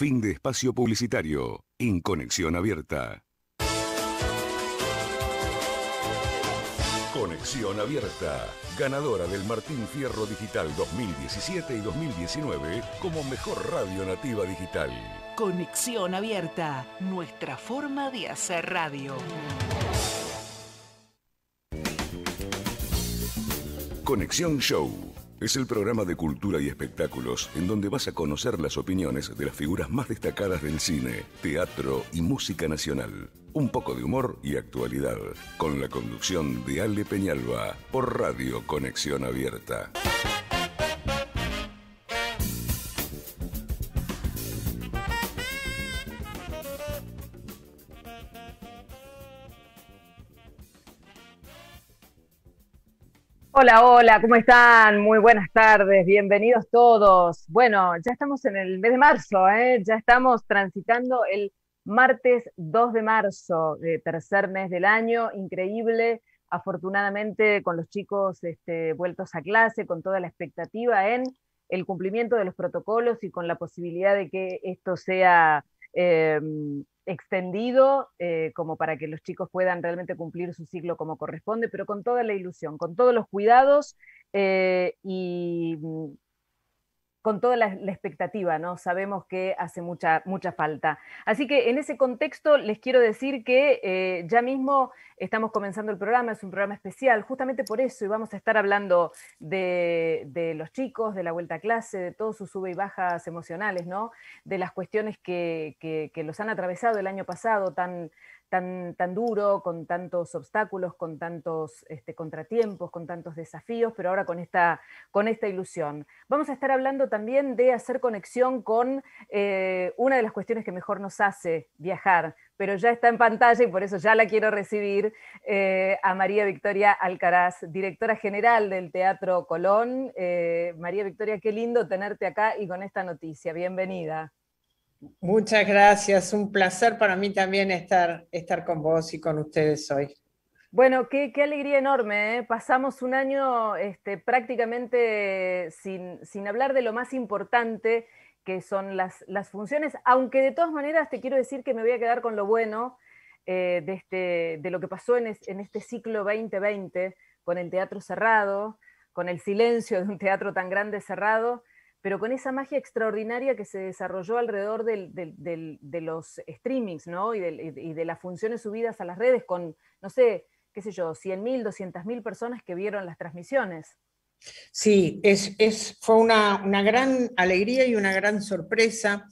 Fin de espacio publicitario. En Conexión Abierta. Conexión Abierta, ganadora del Martín Fierro Digital 2017 y 2019 como mejor radio nativa digital. Conexión Abierta, nuestra forma de hacer radio. Conexión Show es el programa de cultura y espectáculos en donde vas a conocer las opiniones de las figuras más destacadas del cine, teatro y música nacional. Un poco de humor y actualidad, con la conducción de Ale Peñalba por Radio Conexión Abierta. Hola, hola, ¿cómo están? Muy buenas tardes, bienvenidos todos. Bueno, ya estamos en el mes de marzo, ¿eh? ya estamos transitando el martes 2 de marzo, eh, tercer mes del año, increíble, afortunadamente con los chicos este, vueltos a clase, con toda la expectativa en el cumplimiento de los protocolos y con la posibilidad de que esto sea em, extendido eh, como para que los chicos puedan realmente cumplir su ciclo como corresponde, pero con toda la ilusión, con todos los cuidados eh, y mm, con toda la, expectativa, ¿no? Sabemos que hace mucha, mucha falta. Así que en ese contexto les quiero decir que eh, ya mismo estamos comenzando el programa, es un programa especial, justamente por eso, y vamos a estar hablando de, los chicos, de la vuelta a clase, de todos sus sube y bajas emocionales, ¿no? De las cuestiones que los han atravesado el año pasado tan tan, duro, con tantos obstáculos, con tantos este, contratiempos, con tantos desafíos, pero ahora con esta, con esta ilusión. Vamos a estar hablando también de hacer conexión con eh, una de las cuestiones que mejor nos hace viajar, pero ya está en pantalla y por eso ya la quiero recibir eh, a María Victoria Alcaraz, directora general del Teatro Colón. Eh, María Victoria, qué lindo tenerte acá y con esta noticia. Bienvenida. Muchas gracias, un placer para mí también estar, estar con vos y con ustedes hoy. Bueno, qué, alegría enorme. ¿eh? Pasamos un año este, prácticamente sin, sin, hablar de lo más importante que son las, las, funciones, aunque de todas maneras te quiero decir que me voy a quedar con lo bueno eh, de, este, de, lo que pasó en, en este ciclo 2020, con el teatro cerrado, con el silencio de un teatro tan grande cerrado pero con esa magia extraordinaria que se desarrolló alrededor de los streamings, Y, de las funciones subidas a las redes con, no sé, qué sé yo, 100.000, 200.000 personas que vieron las transmisiones. Sí, es, fue una, gran alegría y una gran sorpresa.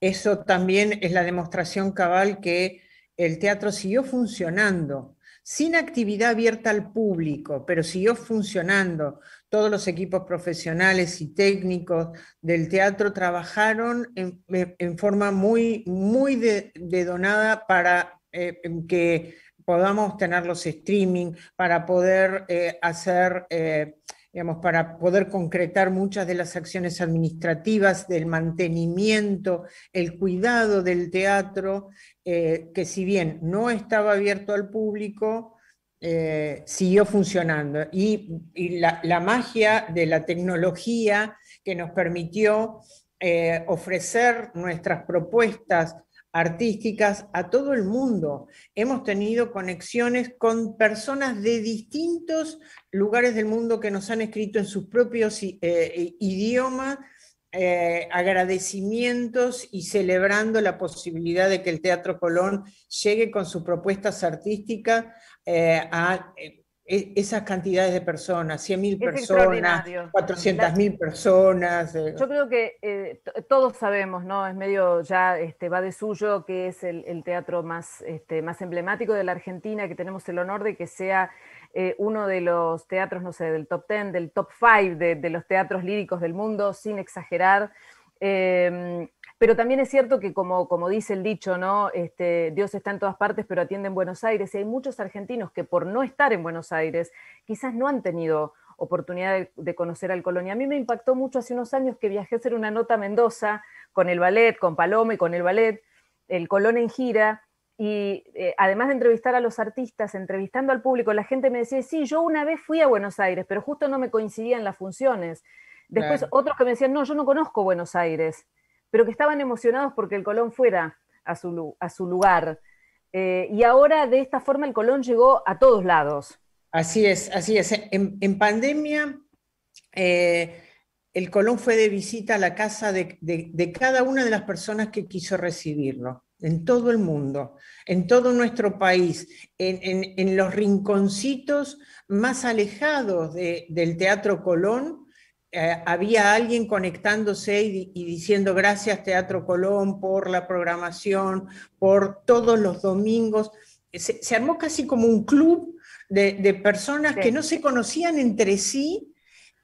Eso también es la demostración cabal que el teatro siguió funcionando, sin actividad abierta al público, pero siguió funcionando, todos los equipos profesionales y técnicos del teatro trabajaron en, eh, forma muy, muy dedonada para eh, que podamos tener los streaming, para poder eh, hacer... para poder concretar muchas de las acciones administrativas, del mantenimiento, el cuidado del teatro, que si bien no estaba abierto al público, eh, siguió funcionando. Y, la, magia de la tecnología que nos permitió eh, ofrecer nuestras propuestas artísticas a todo el mundo. Hemos tenido conexiones con personas de distintos lugares del mundo que nos han escrito en sus propios eh, idiomas agradecimientos y celebrando la posibilidad de que el Teatro Colón llegue con sus propuestas artísticas eh, a eh, e, esas cantidades de personas, 100.000 personas, 400.000 personas. Eh. Yo creo que todos sabemos, ¿no? Es medio ya, este, va de suyo, que es el, teatro más, este, más emblemático de la Argentina, que tenemos el honor de que sea uno de los teatros, no sé, del top 10, del top 5 de, los teatros líricos del mundo, sin exagerar. Em, pero también es cierto que, como, dice el dicho, ¿no? Este, Dios está en todas partes, pero atiende en Buenos Aires. Y hay muchos argentinos que por no estar en Buenos Aires, quizás no han tenido oportunidad de, conocer al Colonia. A mí me impactó mucho hace unos años que viajé a hacer una nota a Mendoza con el ballet, con Paloma y con el ballet, el Colón en gira, y eh, además de entrevistar a los artistas, entrevistando al público, la gente me decía, sí, yo una vez fui a Buenos Aires, pero justo no me coincidían las funciones. Después otros que me decían, no, yo no conozco Buenos Aires pero que estaban emocionados porque el Colón fuera a su, lugar. Eh, y ahora de esta forma el Colón llegó a todos lados. Así es, así es. En, pandemia, eh, el Colón fue de visita a la casa de, cada una de las personas que quiso recibirlo, en todo el mundo, en todo nuestro país, en, los rinconcitos más alejados del Teatro Colón, eh, había alguien conectándose y, diciendo gracias Teatro Colón por la programación, por todos los domingos. Eh, se, armó casi como un club de, personas que no se conocían entre sí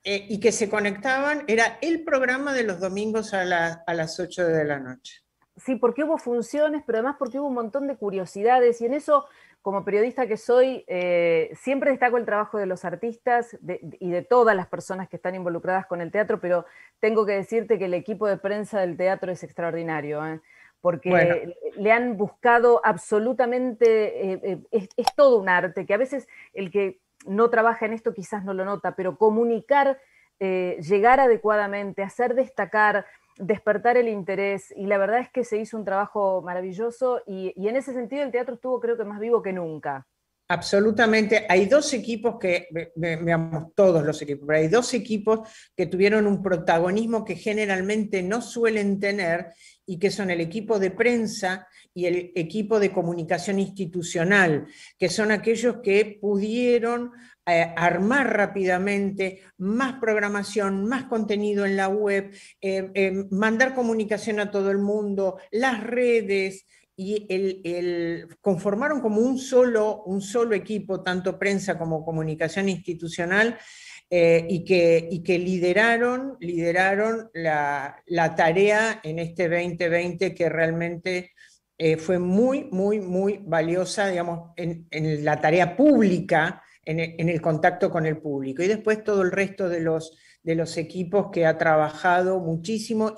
eh, y que se conectaban. Era el programa de los domingos a, a las 8 de la noche. Sí, porque hubo funciones, pero además porque hubo un montón de curiosidades y en eso como periodista que soy, eh, siempre destaco el trabajo de los artistas y de todas las personas que están involucradas con el teatro, pero tengo que decirte que el equipo de prensa del teatro es extraordinario, ¿eh? porque le han buscado absolutamente, eh, es, todo un arte, que a veces el que no trabaja en esto quizás no lo nota, pero comunicar llegar adecuadamente, hacer destacar, despertar el interés y la verdad es que se hizo un trabajo maravilloso y, en ese sentido el teatro estuvo creo que más vivo que nunca. Absolutamente, hay dos equipos que, veamos todos los equipos, hay dos equipos que tuvieron un protagonismo que generalmente no suelen tener y que son el equipo de prensa y el equipo de comunicación institucional, que son aquellos que pudieron eh, armar rápidamente más programación, más contenido en la web, eh, eh, mandar comunicación a todo el mundo, las redes, y conformaron como un solo, un solo equipo, tanto prensa como comunicación institucional, y, que, lideraron, lideraron la, tarea en este 2020 que realmente fue muy, muy, muy valiosa, digamos, en la tarea pública en el, contacto con el público. Y después todo el resto de los, de los equipos que ha trabajado muchísimo,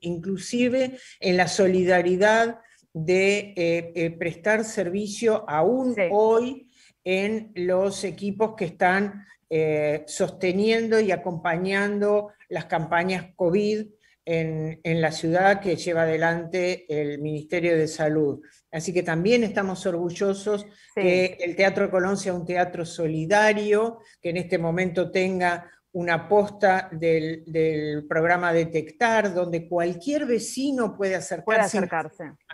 inclusive en la solidaridad de eh, eh, prestar servicio aún hoy en los equipos que están eh, sosteniendo y acompañando las campañas COVID en, la ciudad que lleva adelante el Ministerio de Salud. Así que también estamos orgullosos que el Teatro Colón sea un teatro solidario, que en este momento tenga una posta del, programa Detectar, donde cualquier vecino puede acercarse,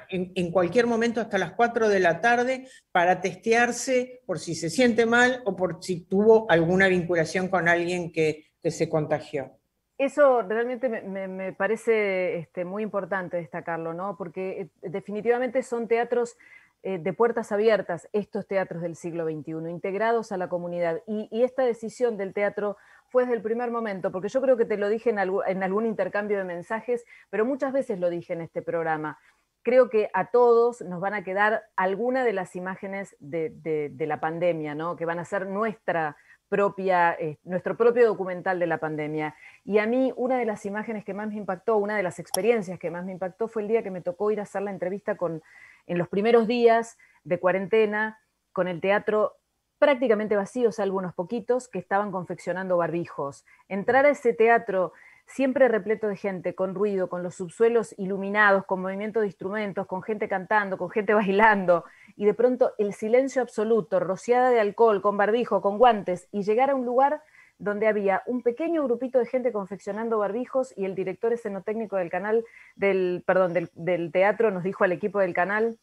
En, cualquier momento hasta las 4 de la tarde para testearse por si se siente mal o por si tuvo alguna vinculación con alguien que se contagió. Eso realmente me, parece este, muy importante destacarlo, ¿no? Porque eh, definitivamente son teatros eh, de puertas abiertas, estos teatros del siglo XXI, integrados a la comunidad. Y, esta decisión del teatro fue desde el primer momento, porque yo creo que te lo dije en, algún intercambio de mensajes, pero muchas veces lo dije en este programa creo que a todos nos van a quedar alguna de las imágenes de, de la pandemia, ¿no? que van a ser nuestra, propia, eh, nuestro propio documental de la pandemia. Y a mí una de las imágenes que más me impactó, una de las experiencias que más me impactó fue el día que me tocó ir a hacer la entrevista con, en los primeros días de cuarentena, con el teatro prácticamente vacío, salvo unos poquitos que estaban confeccionando barbijos. Entrar a ese teatro siempre repleto de gente, con ruido, con los subsuelos iluminados, con movimiento de instrumentos, con gente cantando, con gente bailando, y de pronto el silencio absoluto, rociada de alcohol, con barbijo, con guantes, y llegar a un lugar donde había un pequeño grupito de gente confeccionando barbijos y el director escenotécnico del canal, del, perdón, del, teatro nos dijo al equipo del canal,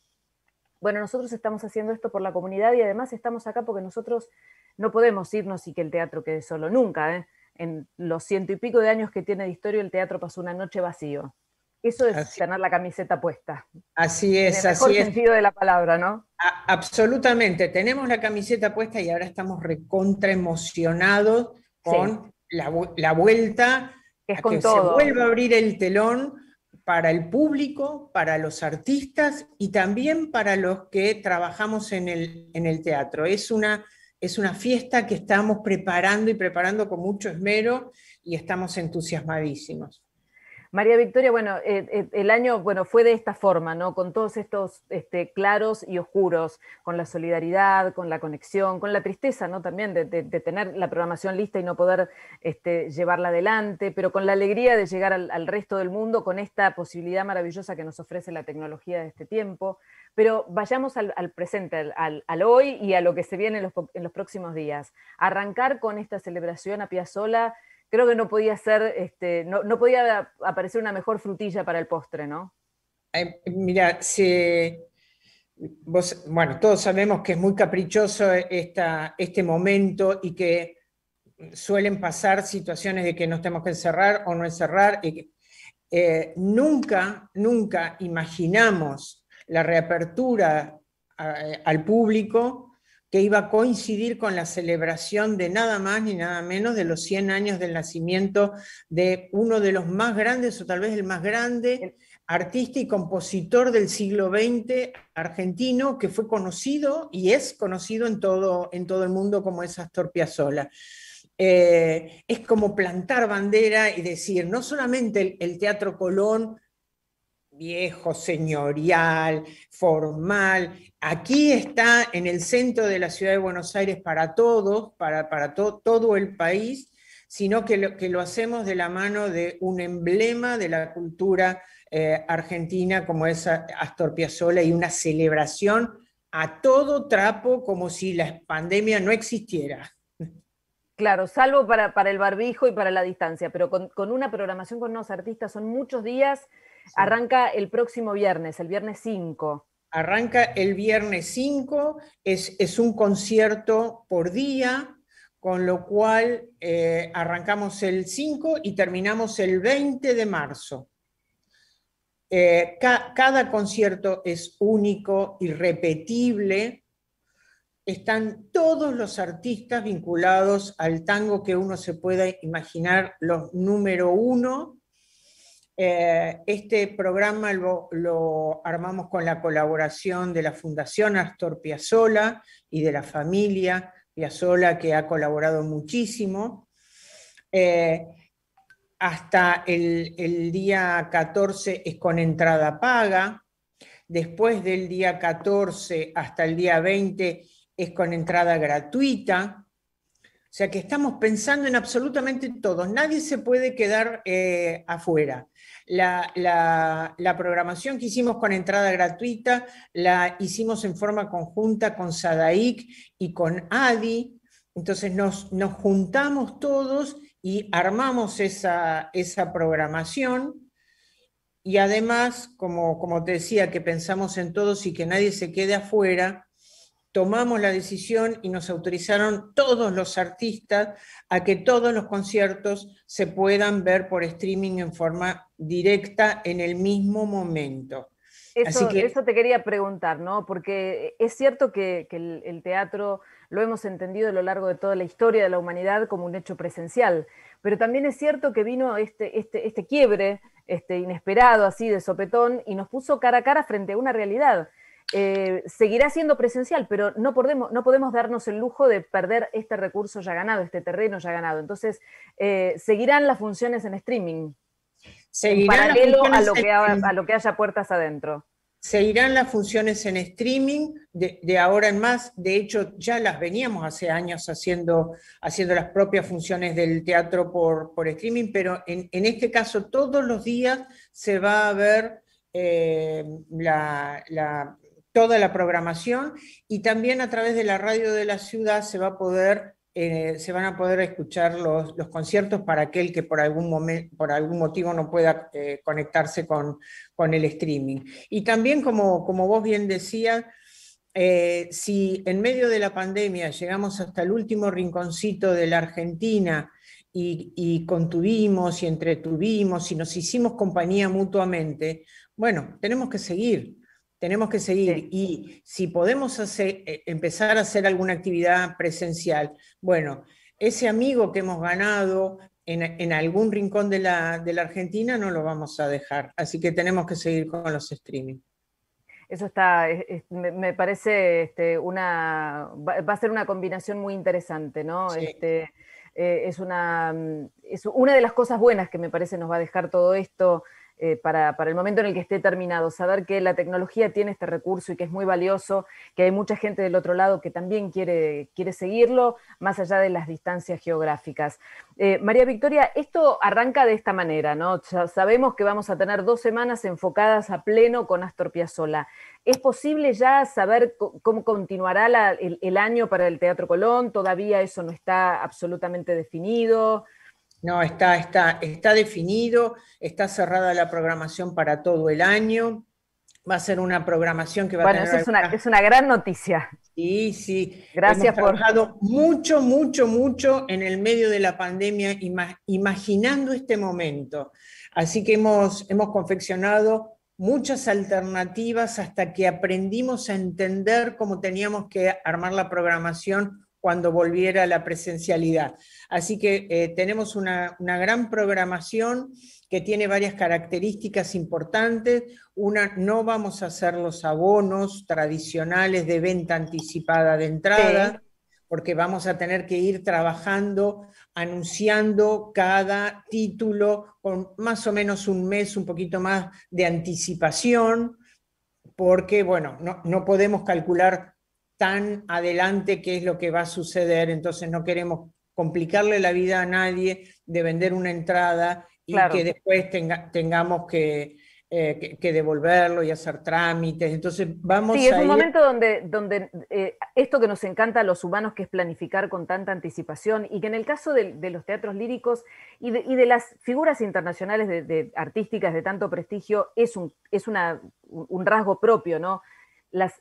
bueno, nosotros estamos haciendo esto por la comunidad y además estamos acá porque nosotros no podemos irnos y que el teatro quede solo nunca, ¿eh? en los ciento y pico de años que tiene de historia, el teatro pasó una noche vacío. Eso es tener la camiseta puesta. Así es, en el sentido de la palabra, ¿no? absolutamente. Tenemos la camiseta puesta y ahora estamos recontraemocionados con la, vuelta, que se vuelva a abrir el telón para el público, para los artistas y también para los que trabajamos en el, en el teatro. Es una es una fiesta que estamos preparando y preparando con mucho esmero y estamos entusiasmadísimos. María Victoria, bueno, eh, eh, el año bueno, fue de esta forma, ¿no? Con todos estos este, claros y oscuros, con la solidaridad, con la conexión, con la tristeza, ¿no? También de, tener la programación lista y no poder este, llevarla adelante, pero con la alegría de llegar al, resto del mundo con esta posibilidad maravillosa que nos ofrece la tecnología de este tiempo. Pero vayamos al, presente, al, hoy y a lo que se viene en los, próximos días. Arrancar con esta celebración a Piazzola. sola creo que no podía ser, este, no, podía aparecer una mejor frutilla para el postre, ¿no? mira, bueno, todos sabemos que es muy caprichoso esta, este momento y que suelen pasar situaciones de que nos tenemos que encerrar o no encerrar. Eh, nunca, nunca imaginamos la reapertura eh, al público que iba a coincidir con la celebración de nada más ni nada menos de los 100 años del nacimiento de uno de los más grandes, o tal vez el más grande, artista y compositor del siglo XX argentino, que fue conocido y es conocido en todo, en todo el mundo como es Astor Piazzolla. Eh, es como plantar bandera y decir, no solamente el Teatro Colón viejo, señorial, formal. Aquí está en el centro de la ciudad de Buenos Aires para todos, para, para todo el país, sino que lo, que lo hacemos de la mano de un emblema de la cultura eh, argentina como es Astor Piazzolla y una celebración a todo trapo como si la pandemia no existiera. Claro, salvo para, para el barbijo y para la distancia, pero con, con una programación con unos artistas son muchos días Arranca el próximo viernes, el viernes 5. Arranca el viernes 5, es, es un concierto por día, con lo cual eh, arrancamos el 5 y terminamos el 20 de marzo. Eh, cada concierto es único, irrepetible. Están todos los artistas vinculados al tango que uno se pueda imaginar, los número uno, eh, este programa lo, armamos con la colaboración de la Fundación Astor Piazzolla y de la familia Piazzolla, que ha colaborado muchísimo. Eh, hasta el, día 14 es con entrada paga. Después del día 14 hasta el día 20 es con entrada gratuita. O sea que estamos pensando en absolutamente todo, Nadie se puede quedar eh, afuera. La, programación que hicimos con entrada gratuita la hicimos en forma conjunta con Sadaic y con ADI. Entonces nos, juntamos todos y armamos esa, programación. Y además, como, como te decía, que pensamos en todos y que nadie se quede afuera, tomamos la decisión y nos autorizaron todos los artistas a que todos los conciertos se puedan ver por streaming en forma directa en el mismo momento. Eso, eso te quería preguntar, ¿no? Porque es cierto que, el, teatro lo hemos entendido a lo largo de toda la historia de la humanidad como un hecho presencial, pero también es cierto que vino este, este, este quiebre este, inesperado, así de sopetón, y nos puso cara a cara frente a una realidad eh, seguirá siendo presencial, pero no podemos, no podemos darnos el lujo de perder este recurso ya ganado, este terreno ya ganado. Entonces, eh, seguirán las funciones en streaming. paralelo a lo, que, haya puertas adentro seguirán las funciones en streaming de, ahora en más. De hecho, ya las veníamos hace años haciendo, haciendo las propias funciones del teatro por, streaming, pero en, este caso todos los días se va a ver eh, la, toda la programación y también a través de la radio de la ciudad se va a poder eh, se van a poder escuchar los, conciertos para aquel que por algún, por algún motivo no pueda eh, conectarse con, el streaming. Y también, como, vos bien decías, eh, si en medio de la pandemia llegamos hasta el último rinconcito de la Argentina y, y contuvimos y entretuvimos y nos hicimos compañía mutuamente, bueno, tenemos que seguir tenemos que seguir. Y si podemos eh, empezar a hacer alguna actividad presencial, bueno, ese amigo que hemos ganado en, algún rincón de la, Argentina no lo vamos a dejar. Así que tenemos que seguir con los streaming. Eso está, me parece este, una, va a ser una combinación muy interesante, ¿no? Este, eh, es, una, mm, es una de las cosas buenas que me parece nos va a dejar todo esto eh, para, el momento en el que esté terminado, saber que la tecnología tiene este recurso y que es muy valioso, que hay mucha gente del otro lado que también quiere, quiere seguirlo, más allá de las distancias geográficas. Eh, María Victoria, esto arranca de esta manera, ¿no? sabemos que vamos a tener dos semanas enfocadas a pleno con Astor Piazzolla. ¿Es posible ya saber cómo continuará el año para el Teatro Colón? ¿Todavía eso no está absolutamente definido? No, está, está, está definido, está cerrada la programación para todo el año. Va a ser una programación que va a tener. Bueno, eso es, una, gran noticia. Sí, sí. Gracias Hemos trabajado mucho, mucho, mucho en el medio de la pandemia, imaginando este momento. Así que hemos, hemos confeccionado muchas alternativas hasta que aprendimos a entender cómo teníamos que armar la programación cuando volviera la presencialidad. Así que eh, tenemos una, gran programación que tiene varias características importantes. Una, no vamos a hacer los abonos tradicionales de venta anticipada de entrada, porque vamos a tener que ir trabajando, anunciando cada título con más o menos un mes, un poquito más de anticipación, porque, bueno, no, no podemos calcular tan adelante qué es lo que va a suceder, entonces no queremos complicarle la vida a nadie de vender una entrada y que después tengamos eh, que, devolverlo y hacer trámites. Entonces, vamos Sí, es un momento donde, donde eh, esto que nos encanta a los humanos, que es planificar con tanta anticipación, y que en el caso de, los teatros líricos y de, las figuras internacionales de, artísticas de tanto prestigio, es un, es una, un rasgo propio, ¿no? las,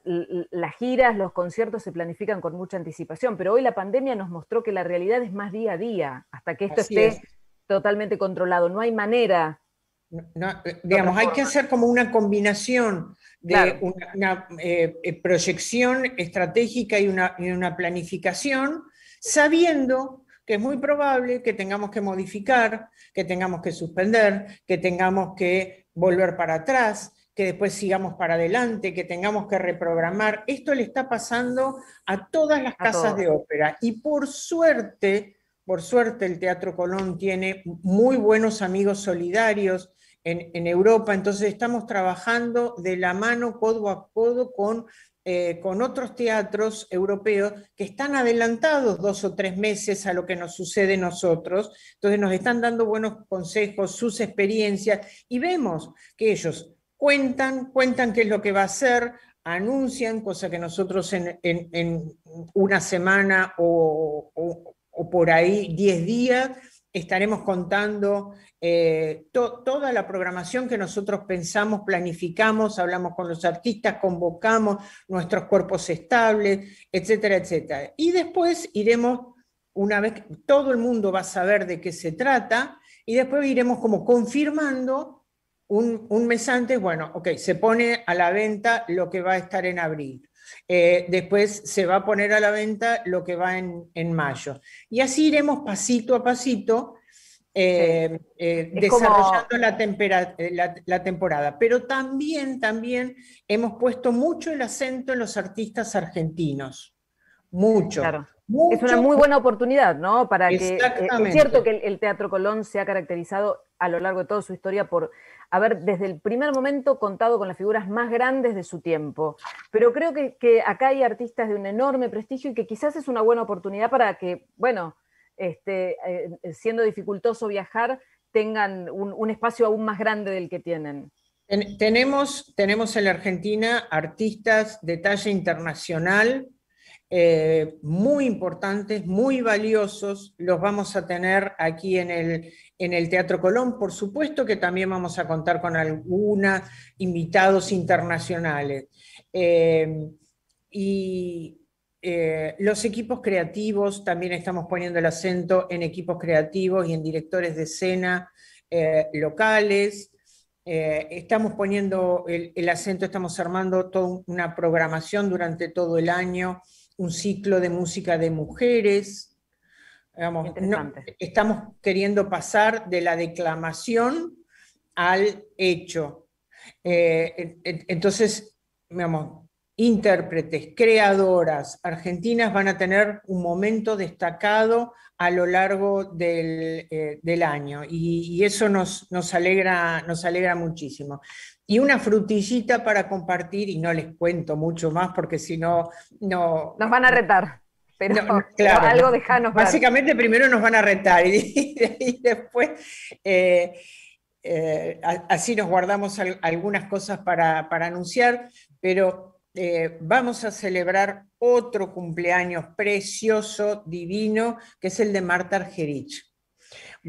giras, los conciertos se planifican con mucha anticipación, pero hoy la pandemia nos mostró que la realidad es más día a día, hasta que esto esté totalmente controlado. No hay manera. Eh, digamos, hay que hacer como una combinación de una, eh, eh, proyección estratégica y una planificación, sabiendo que es muy probable que tengamos que modificar, que tengamos que suspender, que tengamos que volver para atrás, que después sigamos para adelante, que tengamos que reprogramar. Esto le está pasando a todas las casas de ópera y por suerte, por suerte el Teatro Colón tiene muy buenos amigos solidarios en, Europa, entonces estamos trabajando de la mano, codo a codo, con, eh, con otros teatros europeos que están adelantados dos o tres meses a lo que nos sucede nosotros, entonces nos están dando buenos consejos, sus experiencias y vemos que ellos cuentan, cuentan qué es lo que va a hacer, anuncian, cosa que nosotros en, una semana o, por ahí 10 días estaremos contando eh, toda la programación que nosotros pensamos, planificamos, hablamos con los artistas, convocamos nuestros cuerpos estables, etcétera, etcétera. Y después iremos, una vez todo el mundo va a saber de qué se trata, y después iremos como confirmando un, mes antes, bueno, ok, se pone a la venta lo que va a estar en abril. Eh, después se va a poner a la venta lo que va en, mayo. Y así iremos pasito a pasito eh, eh, desarrollando la, la, temporada. Pero también, también hemos puesto mucho el acento en los artistas argentinos mucho. Es una muy buena oportunidad, ¿no? Para eh, es cierto que el, Teatro Colón se ha caracterizado a lo largo de toda su historia por haber desde el primer momento contado con las figuras más grandes de su tiempo. Pero creo que, acá hay artistas de un enorme prestigio y que quizás es una buena oportunidad para que, bueno, este, eh, siendo dificultoso viajar, tengan un, espacio aún más grande del que tienen. tenemos, tenemos en la Argentina artistas de talla internacional eh, muy importantes, muy valiosos, los vamos a tener aquí en el, Teatro Colón. Por supuesto que también vamos a contar con algunos invitados internacionales. Eh, y eh, los equipos creativos, también estamos poniendo el acento en equipos creativos y en directores de escena locales. estamos poniendo el, acento, estamos armando toda una programación durante todo el año un ciclo de música de mujeres. estamos queriendo pasar de la declamación al hecho. Eh, entonces, intérpretes, creadoras argentinas van a tener un momento destacado a lo largo del, eh, año y, eso nos, alegra, nos alegra muchísimo y una frutillita para compartir, y no les cuento mucho más porque si no, no... Nos van a retar. Pero, algo dejanos. Básicamente primero nos van a retar y, después eh, eh, así nos guardamos algunas cosas para, anunciar, pero eh, vamos a celebrar otro cumpleaños precioso, divino, que es el de Marta Argerich.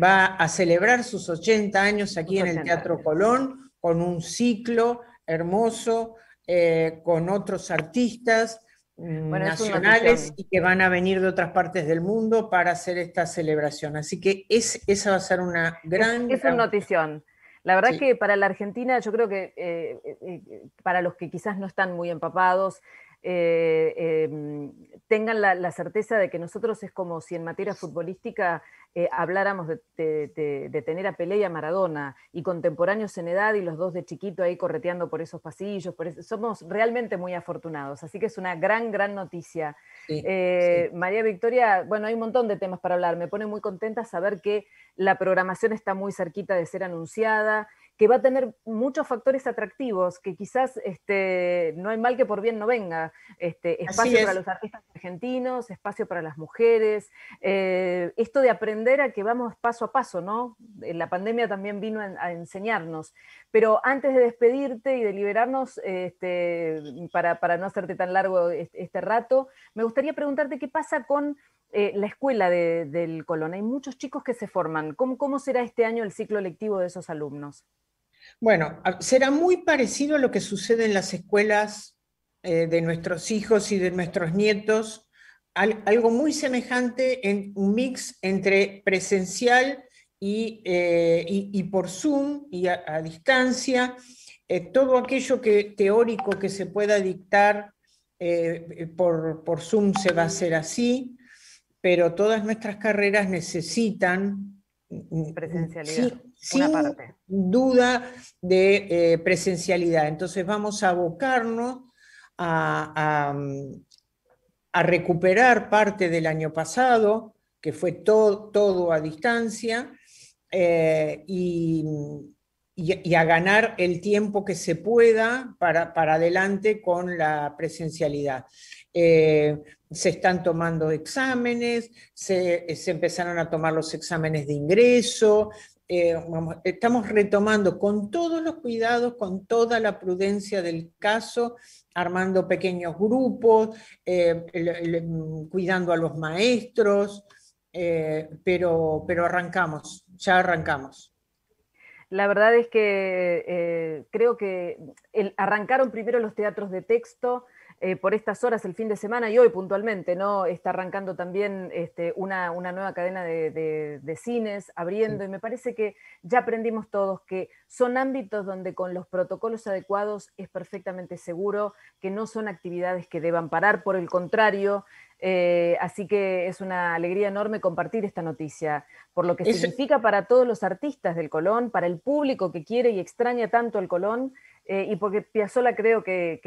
Va a celebrar sus 80 años aquí en el Teatro Colón con un ciclo hermoso, eh, con otros artistas mm, nacionales y que van a venir de otras partes del mundo para hacer esta celebración. Así que es, esa va a ser una gran... Es, una notición. La verdad que para la Argentina, yo creo que eh, eh, para los que quizás no están muy empapados, eh, em, tengan la, certeza de que nosotros es como si en materia futbolística eh, habláramos de, tener a Pelé y a Maradona y contemporáneos en edad y los dos de chiquito ahí correteando por esos pasillos. somos realmente muy afortunados, así que es una gran, gran noticia. Eh, María Victoria, bueno, hay un montón de temas para hablar. Me pone muy contenta saber que la programación está muy cerquita de ser anunciada que va a tener muchos factores atractivos, que quizás este, no hay mal que por bien no venga. Este, espacio para los artistas argentinos, espacio para las mujeres, eh, esto de aprender a que vamos paso a paso, ¿no? Eh, la pandemia también vino a, enseñarnos. Pero antes de despedirte y de liberarnos, este, para, para no hacerte tan largo este rato, me gustaría preguntarte qué pasa con eh, la escuela del Colón? Hay muchos chicos que se forman. ¿Cómo, será este año el ciclo lectivo de esos alumnos? Bueno, será muy parecido a lo que sucede en las escuelas eh, de nuestros hijos y de nuestros nietos, algo muy semejante en un mix entre presencial y, eh, por Zoom y a, distancia, todo aquello que, teórico que se pueda dictar por, por Zoom se va a hacer así pero todas nuestras carreras necesitan presencialidad. duda de eh, presencialidad. Entonces vamos a abocarnos a, recuperar parte del año pasado, que fue todo, a distancia, eh, y, a ganar el tiempo que se pueda para, adelante con la presencialidad. Eh, se están tomando exámenes, eh, se, empezaron a tomar los exámenes de ingreso, eh, estamos retomando con todos los cuidados, con toda la prudencia del caso, armando pequeños grupos, eh, mm, cuidando a los maestros, pero, pero arrancamos, ya arrancamos. La verdad es que creo que arrancaron primero los teatros de texto, eh, por estas horas el fin de semana y hoy puntualmente, ¿no? Está arrancando también este, una, nueva cadena de, cines, abriendo, y me parece que ya aprendimos todos que son ámbitos donde con los protocolos adecuados es perfectamente seguro, que no son actividades que deban parar, por el contrario. Eh, así que es una alegría enorme compartir esta noticia, por lo que significa para todos los artistas del Colón, para el público que quiere y extraña tanto el Colón, eh, y porque Piazzola creo que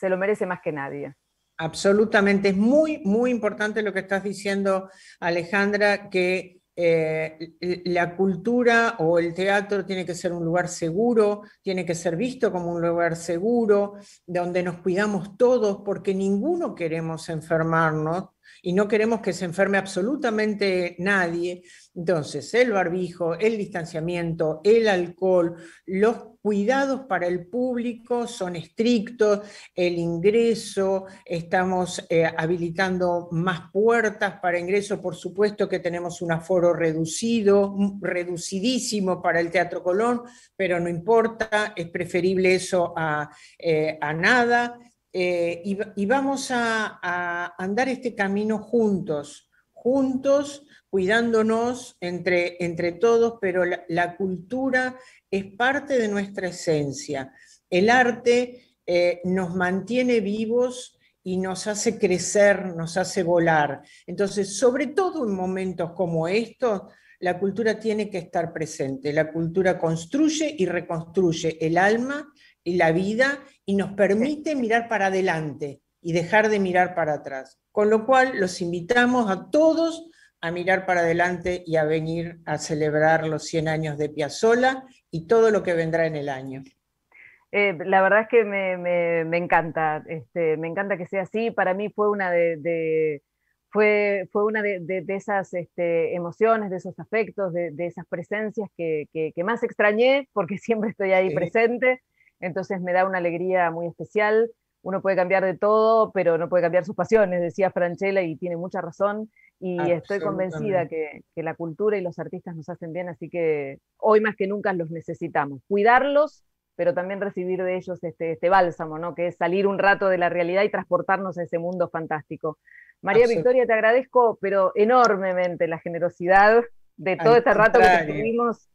se lo merece más que nadie. Absolutamente, es muy, muy importante lo que estás diciendo, Alejandra, que eh, la cultura o el teatro tiene que ser un lugar seguro, tiene que ser visto como un lugar seguro, donde nos cuidamos todos, porque ninguno queremos enfermarnos, y no queremos que se enferme absolutamente nadie. Entonces, el barbijo, el distanciamiento, el alcohol, los cuidados para el público son estrictos, el ingreso, estamos eh, habilitando más puertas para ingreso, por supuesto que tenemos un aforo reducido, reducidísimo para el Teatro Colón, pero no importa, es preferible eso a eh, nada. Eh, y, vamos a, andar este camino juntos, juntos, cuidándonos entre, entre todos, pero la, cultura es parte de nuestra esencia. El arte eh, nos mantiene vivos y nos hace crecer, nos hace volar. Entonces, sobre todo en momentos como estos, la cultura tiene que estar presente. La cultura construye y reconstruye el alma y la vida y nos permite mirar para adelante y dejar de mirar para atrás. Con lo cual los invitamos a todos a mirar para adelante y a venir a celebrar los 100 años de Piazzola y todo lo que vendrá en el año. Eh, la verdad es que me, me, encanta, este, me encanta que sea así. Para mí fue una de, de fue, fue una de, de, esas este, emociones, de esos afectos, de, de esas presencias que, que, más extrañé, porque siempre estoy ahí presente, entonces me da una alegría muy especial. Uno puede cambiar de todo, pero no puede cambiar sus pasiones, decía Franchella, y tiene mucha razón. Y estoy convencida que, la cultura y los artistas nos hacen bien, así que hoy más que nunca los necesitamos. Cuidarlos, pero también recibir de ellos este, este bálsamo, ¿no? que es salir un rato de la realidad y transportarnos a ese mundo fantástico. María Victoria, te agradezco, pero enormemente la generosidad de todo este rato que tuvimos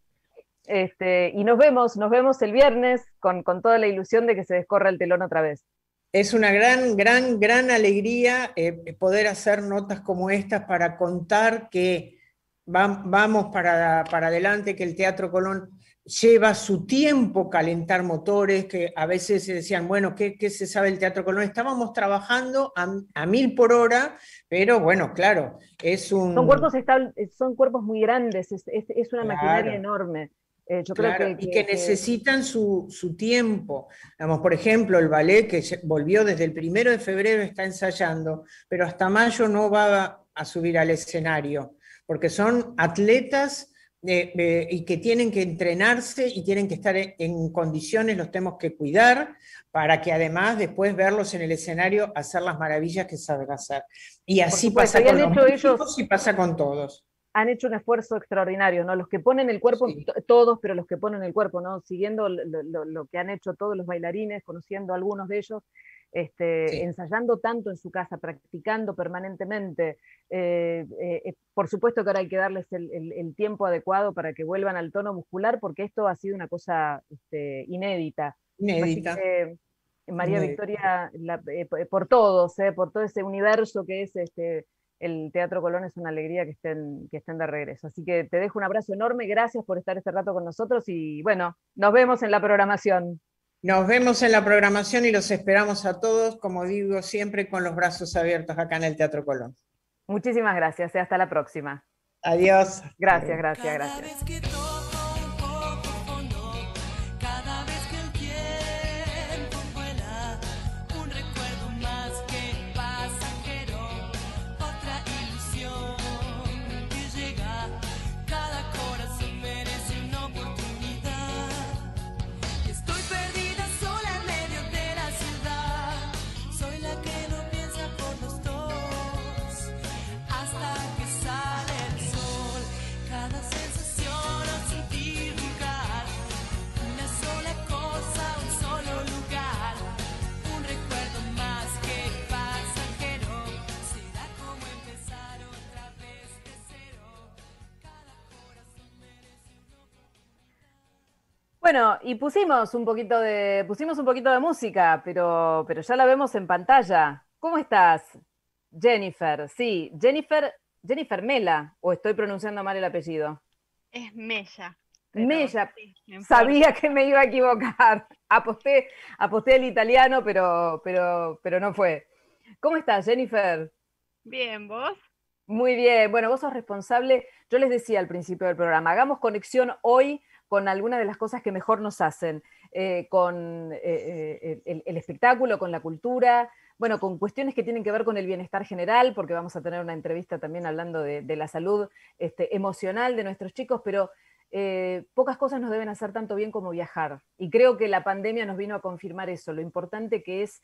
este, y nos vemos, nos vemos el viernes con, toda la ilusión de que se descorra el telón otra vez. Es una gran, gran, gran alegría eh, poder hacer notas como estas para contar que vamos para, adelante, que el Teatro Colón lleva su tiempo calentar motores, que a veces se decían, bueno, ¿qué, se sabe el Teatro Colón? Estábamos trabajando a, mil por hora, pero bueno, claro, es un... Son cuerpos, están son cuerpos muy grandes, es, una maquinaria enorme. Eh, yo creo que, y que necesitan su, su, tiempo. Digamos, por ejemplo, el ballet que volvió desde el primero de febrero está ensayando, pero hasta mayo no va a, subir al escenario, porque son atletas eh, eh, y que tienen que entrenarse y tienen que estar e, en, condiciones, los tenemos que cuidar, para que además después verlos en el escenario hacer las maravillas que saben hacer. Y así pasa con pasa con todos han hecho un esfuerzo extraordinario, ¿no? Los que ponen el cuerpo, todos, pero los que ponen el cuerpo, ¿no? Siguiendo lo, que han hecho todos los bailarines, conociendo a algunos de ellos, este, ensayando tanto en su casa, practicando permanentemente. Eh, eh, eh, por supuesto que ahora hay que darles el, tiempo adecuado para que vuelvan al tono muscular, porque esto ha sido una cosa este, inédita. Inédita. María Victoria, por todos, por todo ese universo que es este, el Teatro Colón es una alegría que estén, que estén de regreso. Así que te dejo un abrazo enorme, gracias por estar este rato con nosotros y bueno, nos vemos en la programación. Nos vemos en la programación y los esperamos a todos, como digo siempre, con los brazos abiertos acá en el Teatro Colón. Muchísimas gracias eh, hasta la próxima. Adiós. Gracias, gracias, gracias. Bueno, y pusimos un poquito de, pusimos un poquito de música, pero, pero ya la vemos en pantalla. ¿Cómo estás, Jennifer? Sí, Jennifer, Jennifer Mela, o estoy pronunciando mal el apellido. Es Mella. Mella. Sabía que me iba a equivocar. Aposté, aposté el italiano, pero, pero, pero no fue. ¿Cómo estás, Jennifer? Bien, ¿vos? Muy bien. Bueno, vos sos responsable. Yo les decía al principio del programa, hagamos conexión hoy con algunas de las cosas que mejor nos hacen, eh, con eh, eh, el, espectáculo, con la cultura, bueno, con cuestiones que tienen que ver con el bienestar general, porque vamos a tener una entrevista también hablando de, la salud este, emocional de nuestros chicos, pero pocas cosas nos deben hacer tanto bien como viajar. Y creo que la pandemia nos vino a confirmar eso, lo importante que es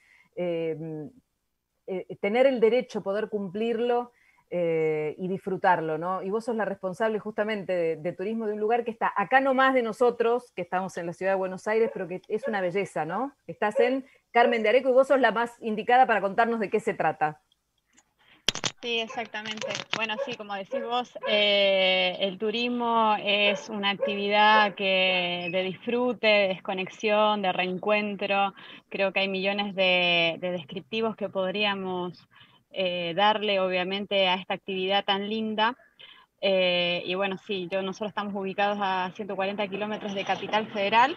tener el derecho, a poder cumplirlo eh, y disfrutarlo, ¿no? Y vos sos la responsable justamente de, turismo de un lugar que está acá no más de nosotros, que estamos en la ciudad de Buenos Aires, pero que es una belleza, ¿no? Estás en Carmen de Areco y vos sos la más indicada para contarnos de qué se trata. Sí, exactamente. Bueno, sí, como decís vos, eh, el turismo es una actividad que de disfrute, de desconexión, de reencuentro. Creo que hay millones de descriptivos que podríamos eh, darle obviamente a esta actividad tan linda. Eh, y bueno, sí, nosotros estamos ubicados a 140 kilómetros de Capital Federal,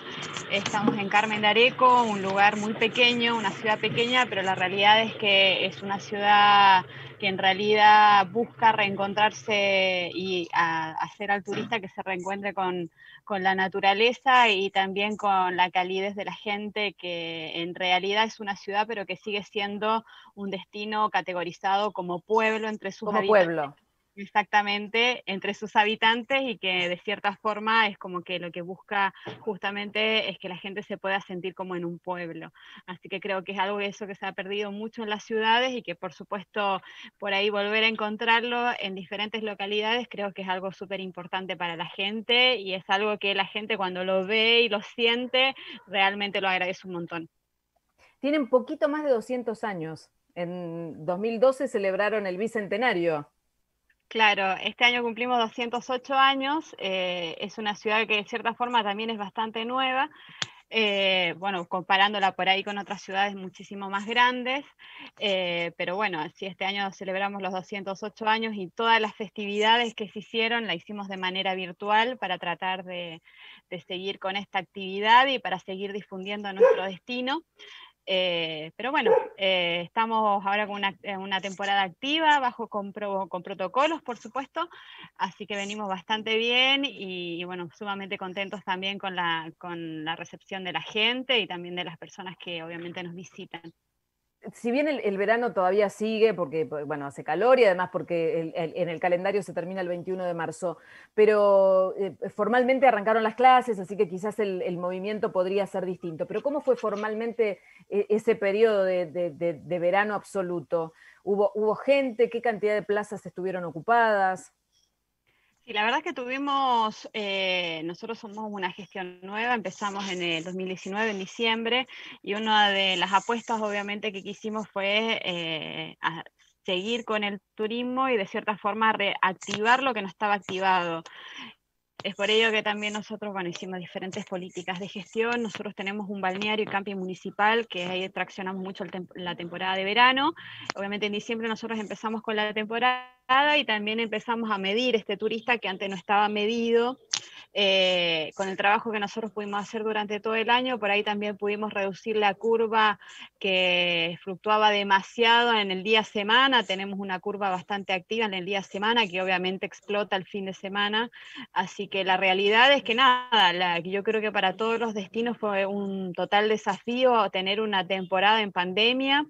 estamos en Carmen de Areco, un lugar muy pequeño, una ciudad pequeña, pero la realidad es que es una ciudad que en realidad busca reencontrarse y hacer al turista que se reencuentre con, con la naturaleza y también con la calidez de la gente, que en realidad es una ciudad, pero que sigue siendo un destino categorizado como pueblo entre sus como pueblo exactamente entre sus habitantes y que de cierta forma es como que lo que busca justamente es que la gente se pueda sentir como en un pueblo. Así que creo que es algo eso que se ha perdido mucho en las ciudades y que por supuesto por ahí volver a encontrarlo en diferentes localidades creo que es algo súper importante para la gente y es algo que la gente cuando lo ve y lo siente realmente lo agradece un montón. Tienen poquito más de 200 años. En 2012 celebraron el bicentenario Claro, este año cumplimos 208 años, eh, es una ciudad que de cierta forma también es bastante nueva, eh, bueno, comparándola por ahí con otras ciudades muchísimo más grandes, eh, pero bueno, así este año celebramos los 208 años y todas las festividades que se hicieron, la hicimos de manera virtual para tratar de seguir con esta actividad y para seguir difundiendo nuestro destino. Eh, pero bueno, eh, estamos ahora con una, eh, temporada activa, bajo con, protocolos, por supuesto, así que venimos bastante bien y, y bueno, sumamente contentos también con la, con la recepción de la gente y también de las personas que obviamente nos visitan si bien el, verano todavía sigue, porque bueno, hace calor y además porque en el calendario se termina el 21 de marzo, pero eh, formalmente arrancaron las clases, así que quizás el, movimiento podría ser distinto. Pero ¿cómo fue formalmente e, ese periodo de, verano absoluto? ¿Hubo gente? ¿Qué cantidad de plazas estuvieron ocupadas? Sí, la verdad es que tuvimos, eh, nosotros somos una gestión nueva, empezamos en el 2019, en diciembre, y una de las apuestas obviamente que quisimos fue eh, seguir con el turismo y de cierta forma reactivar lo que no estaba activado. Es por ello que también nosotros, bueno, hicimos diferentes políticas de gestión. Nosotros tenemos un balneario y camping municipal que ahí traccionamos mucho la temporada de verano. Obviamente en diciembre nosotros empezamos con la temporada y también empezamos a medir este turista que antes no estaba medido. Eh, con el trabajo que nosotros pudimos hacer durante todo el año, por ahí también pudimos reducir la curva que fluctuaba demasiado en el día semana, tenemos una curva bastante activa en el día semana que obviamente explota el fin de semana, así que la realidad es que nada, yo creo que para todos los destinos fue un total desafío tener una temporada en pandemia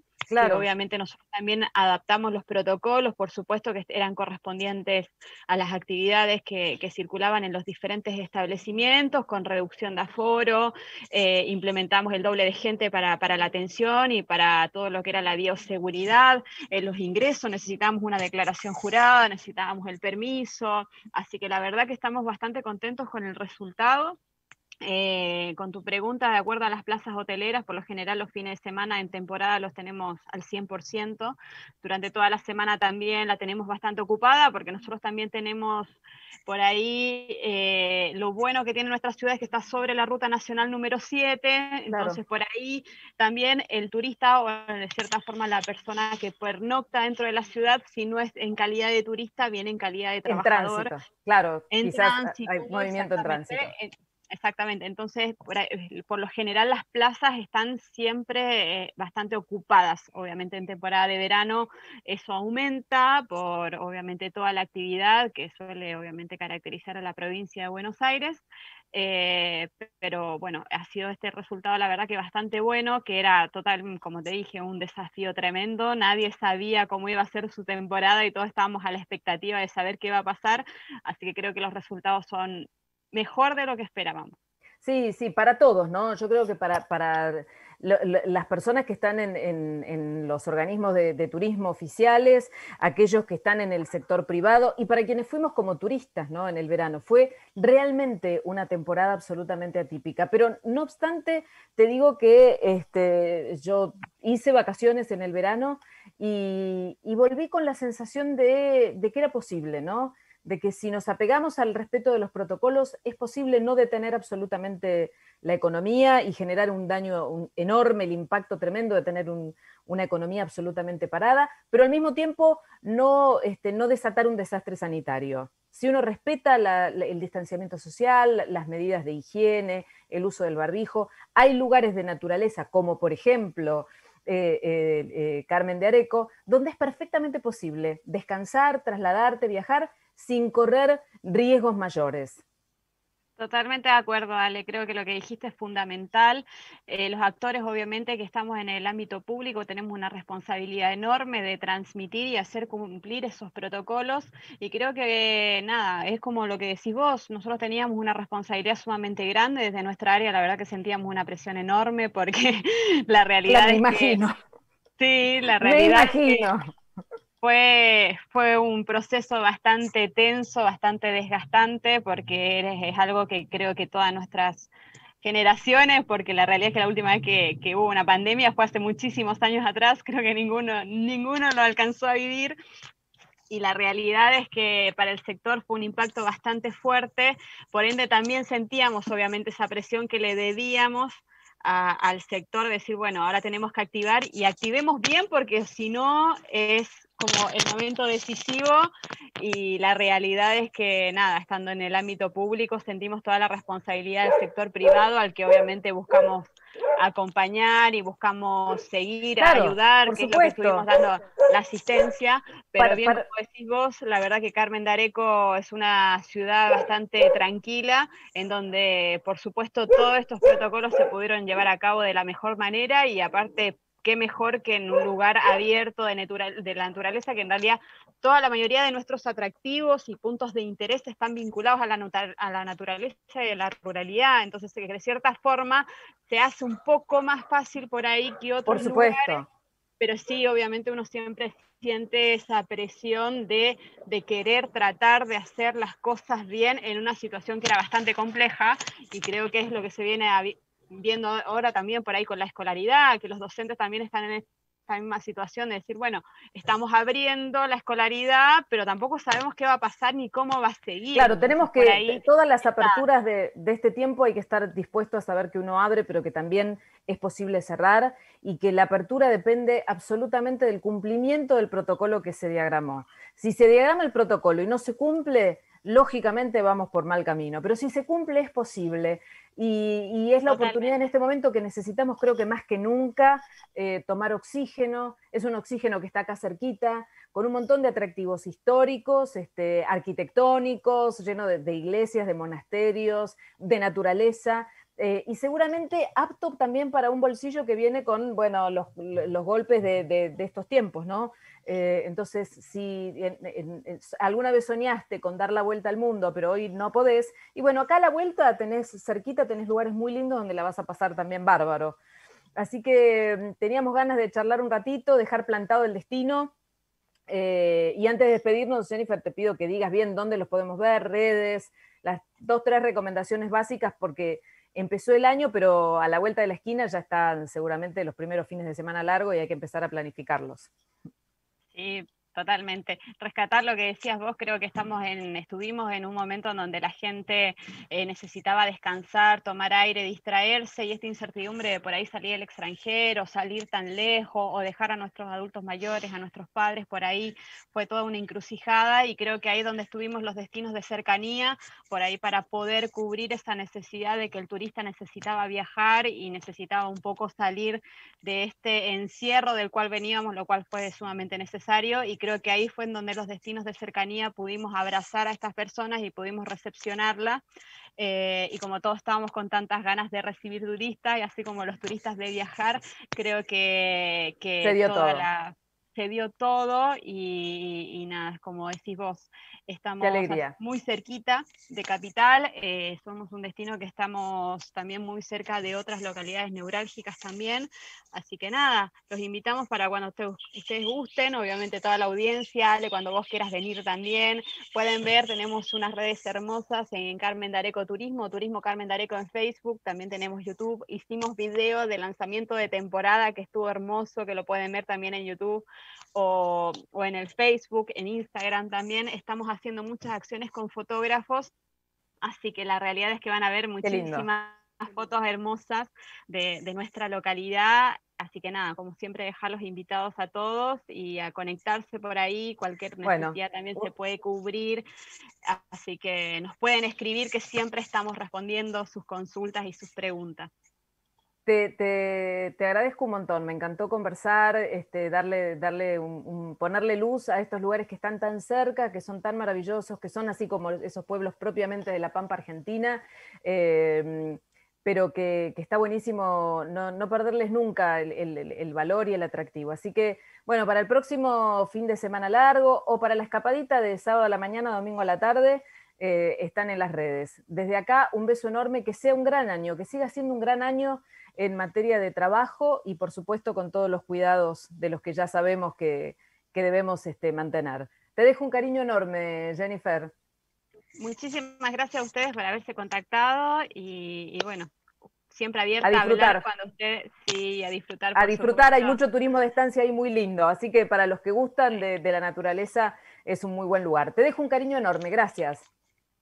obviamente nosotros también adaptamos los protocolos, por supuesto que eran correspondientes a las actividades que, circulaban en los diferentes establecimientos, con reducción de aforo, eh, implementamos el doble de gente para, la atención y para todo lo que era la bioseguridad, en eh, los ingresos, necesitábamos una declaración jurada, necesitábamos el permiso, así que la verdad que estamos bastante contentos con el resultado eh, con tu pregunta, de acuerdo a las plazas hoteleras, por lo general los fines de semana en temporada los tenemos al 100%. Durante toda la semana también la tenemos bastante ocupada porque nosotros también tenemos por ahí eh, lo bueno que tiene nuestra ciudad es que está sobre la ruta nacional número 7, entonces por ahí también el turista o de cierta forma la persona que pernocta dentro de la ciudad, si no es en calidad de turista, viene en calidad de trabajador. En tránsito, claro, en tránsito, hay movimiento en tránsito. Exactamente, entonces por, lo general las plazas están siempre eh, bastante ocupadas, obviamente en temporada de verano eso aumenta por obviamente toda la actividad que suele obviamente caracterizar a la provincia de Buenos Aires, eh, pero bueno, ha sido este resultado la verdad que bastante bueno, que era total, como te dije, un desafío tremendo, nadie sabía cómo iba a ser su temporada y todos estábamos a la expectativa de saber qué iba a pasar, así que creo que los resultados son mejor de lo que esperábamos. Sí, sí, para todos, ¿no? Yo creo que para, para las personas que están en, en, los organismos de, de, turismo oficiales, aquellos que están en el sector privado y para quienes fuimos como turistas ¿no? en el verano. Fue realmente una temporada absolutamente atípica, pero no obstante, te digo que este, yo hice vacaciones en el verano y, y volví con la sensación de, de que era posible, ¿no? de que si nos apegamos al respeto de los protocolos es posible no detener absolutamente la economía y generar un daño enorme, el impacto tremendo de tener una economía absolutamente parada, pero al mismo tiempo no, este, desatar un desastre sanitario. Si uno respeta el distanciamiento social, las medidas de higiene, el uso del barbijo, hay lugares de naturaleza, como por ejemplo eh, eh, eh, Carmen de Areco, donde es perfectamente posible descansar, trasladarte, viajar sin correr riesgos mayores. Totalmente de acuerdo, Ale. Creo que lo que dijiste es fundamental. Eh, los actores, obviamente, que estamos en el ámbito público, tenemos una responsabilidad enorme de transmitir y hacer cumplir esos protocolos. Y creo que, nada, es como lo que decís vos. Nosotros teníamos una responsabilidad sumamente grande desde nuestra área. La verdad que sentíamos una presión enorme porque la realidad me imagino. sí, la realidad. Me imagino fue, fue un proceso bastante tenso, bastante desgastante, porque es, algo que creo que todas nuestras generaciones, porque la realidad es que la última vez que, que hubo una pandemia fue hace muchísimos años atrás, creo que ninguno, ninguno lo alcanzó a vivir, y la realidad es que para el sector fue un impacto bastante fuerte, por ende también sentíamos obviamente esa presión que le debíamos al sector, decir, bueno, ahora tenemos que activar y activemos bien porque si no es como el momento decisivo y la realidad es que nada, estando en el ámbito público sentimos toda la responsabilidad del sector privado al que obviamente buscamos acompañar y buscamos seguir, ayudar, que lo que estuvimos dando la asistencia, pero bien como decís vos, la verdad que Carmen Dareco es una ciudad bastante tranquila, en donde por supuesto todos estos protocolos se pudieron llevar a cabo de la mejor manera y aparte qué mejor que en un lugar abierto de, natural, de la naturaleza, que en realidad toda la mayoría de nuestros atractivos y puntos de interés están vinculados a la, naturaleza y a la ruralidad. Entonces, de cierta forma, se hace un poco más fácil por ahí que otros por supuesto. pero sí, obviamente uno siempre siente esa presión de, querer tratar de hacer las cosas bien en una situación que era bastante compleja y creo que es lo que se viene a viendo ahora también por ahí con la escolaridad, que los docentes también están en esta misma situación de decir, bueno, estamos abriendo la escolaridad, pero tampoco sabemos qué va a pasar ni cómo va a seguir. Claro, tenemos que, todas las aperturas de, de este tiempo hay que estar dispuesto a saber que uno abre, pero que también es posible cerrar y que la apertura depende absolutamente del cumplimiento del protocolo que se diagramó. Si se diagrama el protocolo y no se cumple, lógicamente vamos por mal camino. Pero si se cumple es posible. Y, es la oportunidad en este momento que necesitamos, creo que más que nunca, eh, tomar oxígeno. Es un oxígeno que está acá cerquita, con un montón de atractivos históricos, este, arquitectónicos, lleno de iglesias, de monasterios, de naturaleza. Eh, y seguramente apto también para un bolsillo que viene con, bueno, los, golpes de, estos tiempos, ¿no? Eh, entonces, si alguna vez soñaste con dar la vuelta al mundo, pero hoy no podés, y bueno, acá la vuelta tenés, cerquita tenés lugares muy lindos donde la vas a pasar también bárbaro. Así que mm, teníamos ganas de charlar un ratito, dejar plantado el destino. Eh, y antes de despedirnos, Jennifer, te pido que digas bien dónde los podemos ver, redes, las dos, tres recomendaciones básicas, porque empezó el año, pero a la vuelta de la esquina ya están seguramente los primeros fines de semana largo y hay que empezar a planificarlos. Sí, totalmente. Rescatar lo que decías vos, creo que estamos en, estuvimos en un momento en donde la gente eh, necesitaba descansar, tomar aire, distraerse, y esta incertidumbre de por ahí salir al extranjero, salir tan lejos, o dejar a nuestros adultos mayores, a nuestros padres por ahí, fue toda una encrucijada, y creo que ahí donde estuvimos los destinos de cercanía, por ahí para poder cubrir esa necesidad de que el turista necesitaba viajar y necesitaba un poco salir de este encierro del cual veníamos, lo cual fue sumamente necesario, y creo que ahí fue en donde los destinos de cercanía pudimos abrazar a estas personas y pudimos recepcionarla eh, y como todos estábamos con tantas ganas de recibir turistas y así como los turistas de viajar, creo que, toda todo. la se dio todo y, nada, como decís vos, estamos muy cerquita de Capital, eh, somos un destino que estamos también muy cerca de otras localidades neurálgicas también, así que nada, los invitamos para cuando ustedes gusten, obviamente toda la audiencia, cuando vos quieras venir también, pueden ver, tenemos unas redes hermosas en Carmen Dareco Turismo, Turismo Carmen Dareco en Facebook, también tenemos YouTube, hicimos video de lanzamiento de temporada que estuvo hermoso, que lo pueden ver también en YouTube o, en el Facebook, en Instagram también, estamos haciendo muchas acciones con fotógrafos, así que la realidad es que van a ver muchísimas fotos hermosas de, nuestra localidad Así que nada, como siempre, dejarlos invitados a todos y a conectarse por ahí. Cualquier necesidad también se puede cubrir. Así que nos pueden escribir, que siempre estamos respondiendo sus consultas y sus preguntas. Te, agradezco un montón, me encantó conversar, este, darle, darle ponerle luz a estos lugares que están tan cerca, que son tan maravillosos, que son así como esos pueblos propiamente de la Pampa Argentina, em, pero que, está buenísimo no, perderles nunca el, el, valor y el atractivo. Así que, bueno, para el próximo fin de semana largo o para la escapadita de sábado a la mañana, domingo a la tarde. Eh, están en las redes. Desde acá, un beso enorme, que sea un gran año, que siga siendo un gran año en materia de trabajo y por supuesto con todos los cuidados de los que ya sabemos que, debemos este, mantener. Te dejo un cariño enorme, Jennifer. Muchísimas gracias a ustedes por haberse contactado y, bueno, siempre abierta a disfrutar. cuando sí, a disfrutar. A disfrutar, hay mucho turismo de estancia ahí muy lindo, así que para los que gustan de la naturaleza es un muy buen lugar. Te dejo un cariño enorme, gracias.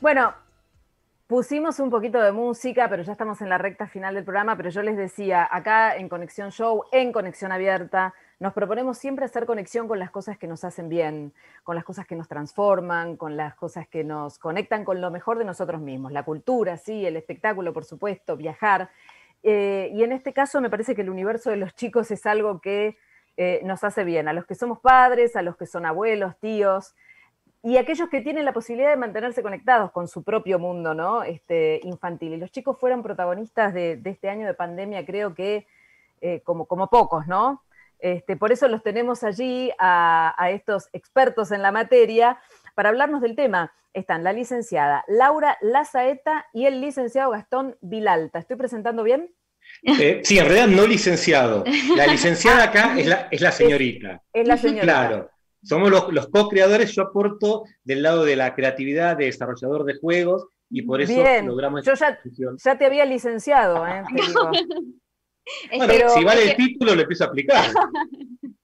Bueno, Pusimos un poquito de música, pero ya estamos en la recta final del programa, pero yo les decía, acá en Conexión Show, en Conexión Abierta, nos proponemos siempre hacer conexión con las cosas que nos hacen bien, con las cosas que nos transforman, con las cosas que nos conectan con lo mejor de nosotros mismos, la cultura, sí, el espectáculo, por supuesto, viajar. Eh, y en este caso me parece que el universo de los chicos es algo que eh, nos hace bien, a los que somos padres, a los que son abuelos, tíos y aquellos que tienen la posibilidad de mantenerse conectados con su propio mundo ¿no? este, infantil. Y los chicos fueron protagonistas de, este año de pandemia, creo que eh, como, pocos, ¿no? Este, por eso los tenemos allí a, estos expertos en la materia para hablarnos del tema. Están la licenciada Laura Lazaeta y el licenciado Gastón Vilalta. ¿Estoy presentando bien? Eh, sí, en realidad no licenciado. La licenciada acá es la, señorita. Es, es la señorita. Claro. Somos los, co-creadores, yo aporto del lado de la creatividad, de desarrollador de juegos, y por eso Bien. logramos Yo ya, te había licenciado, ¿eh? bueno, si vale el título, lo empiezo a aplicar.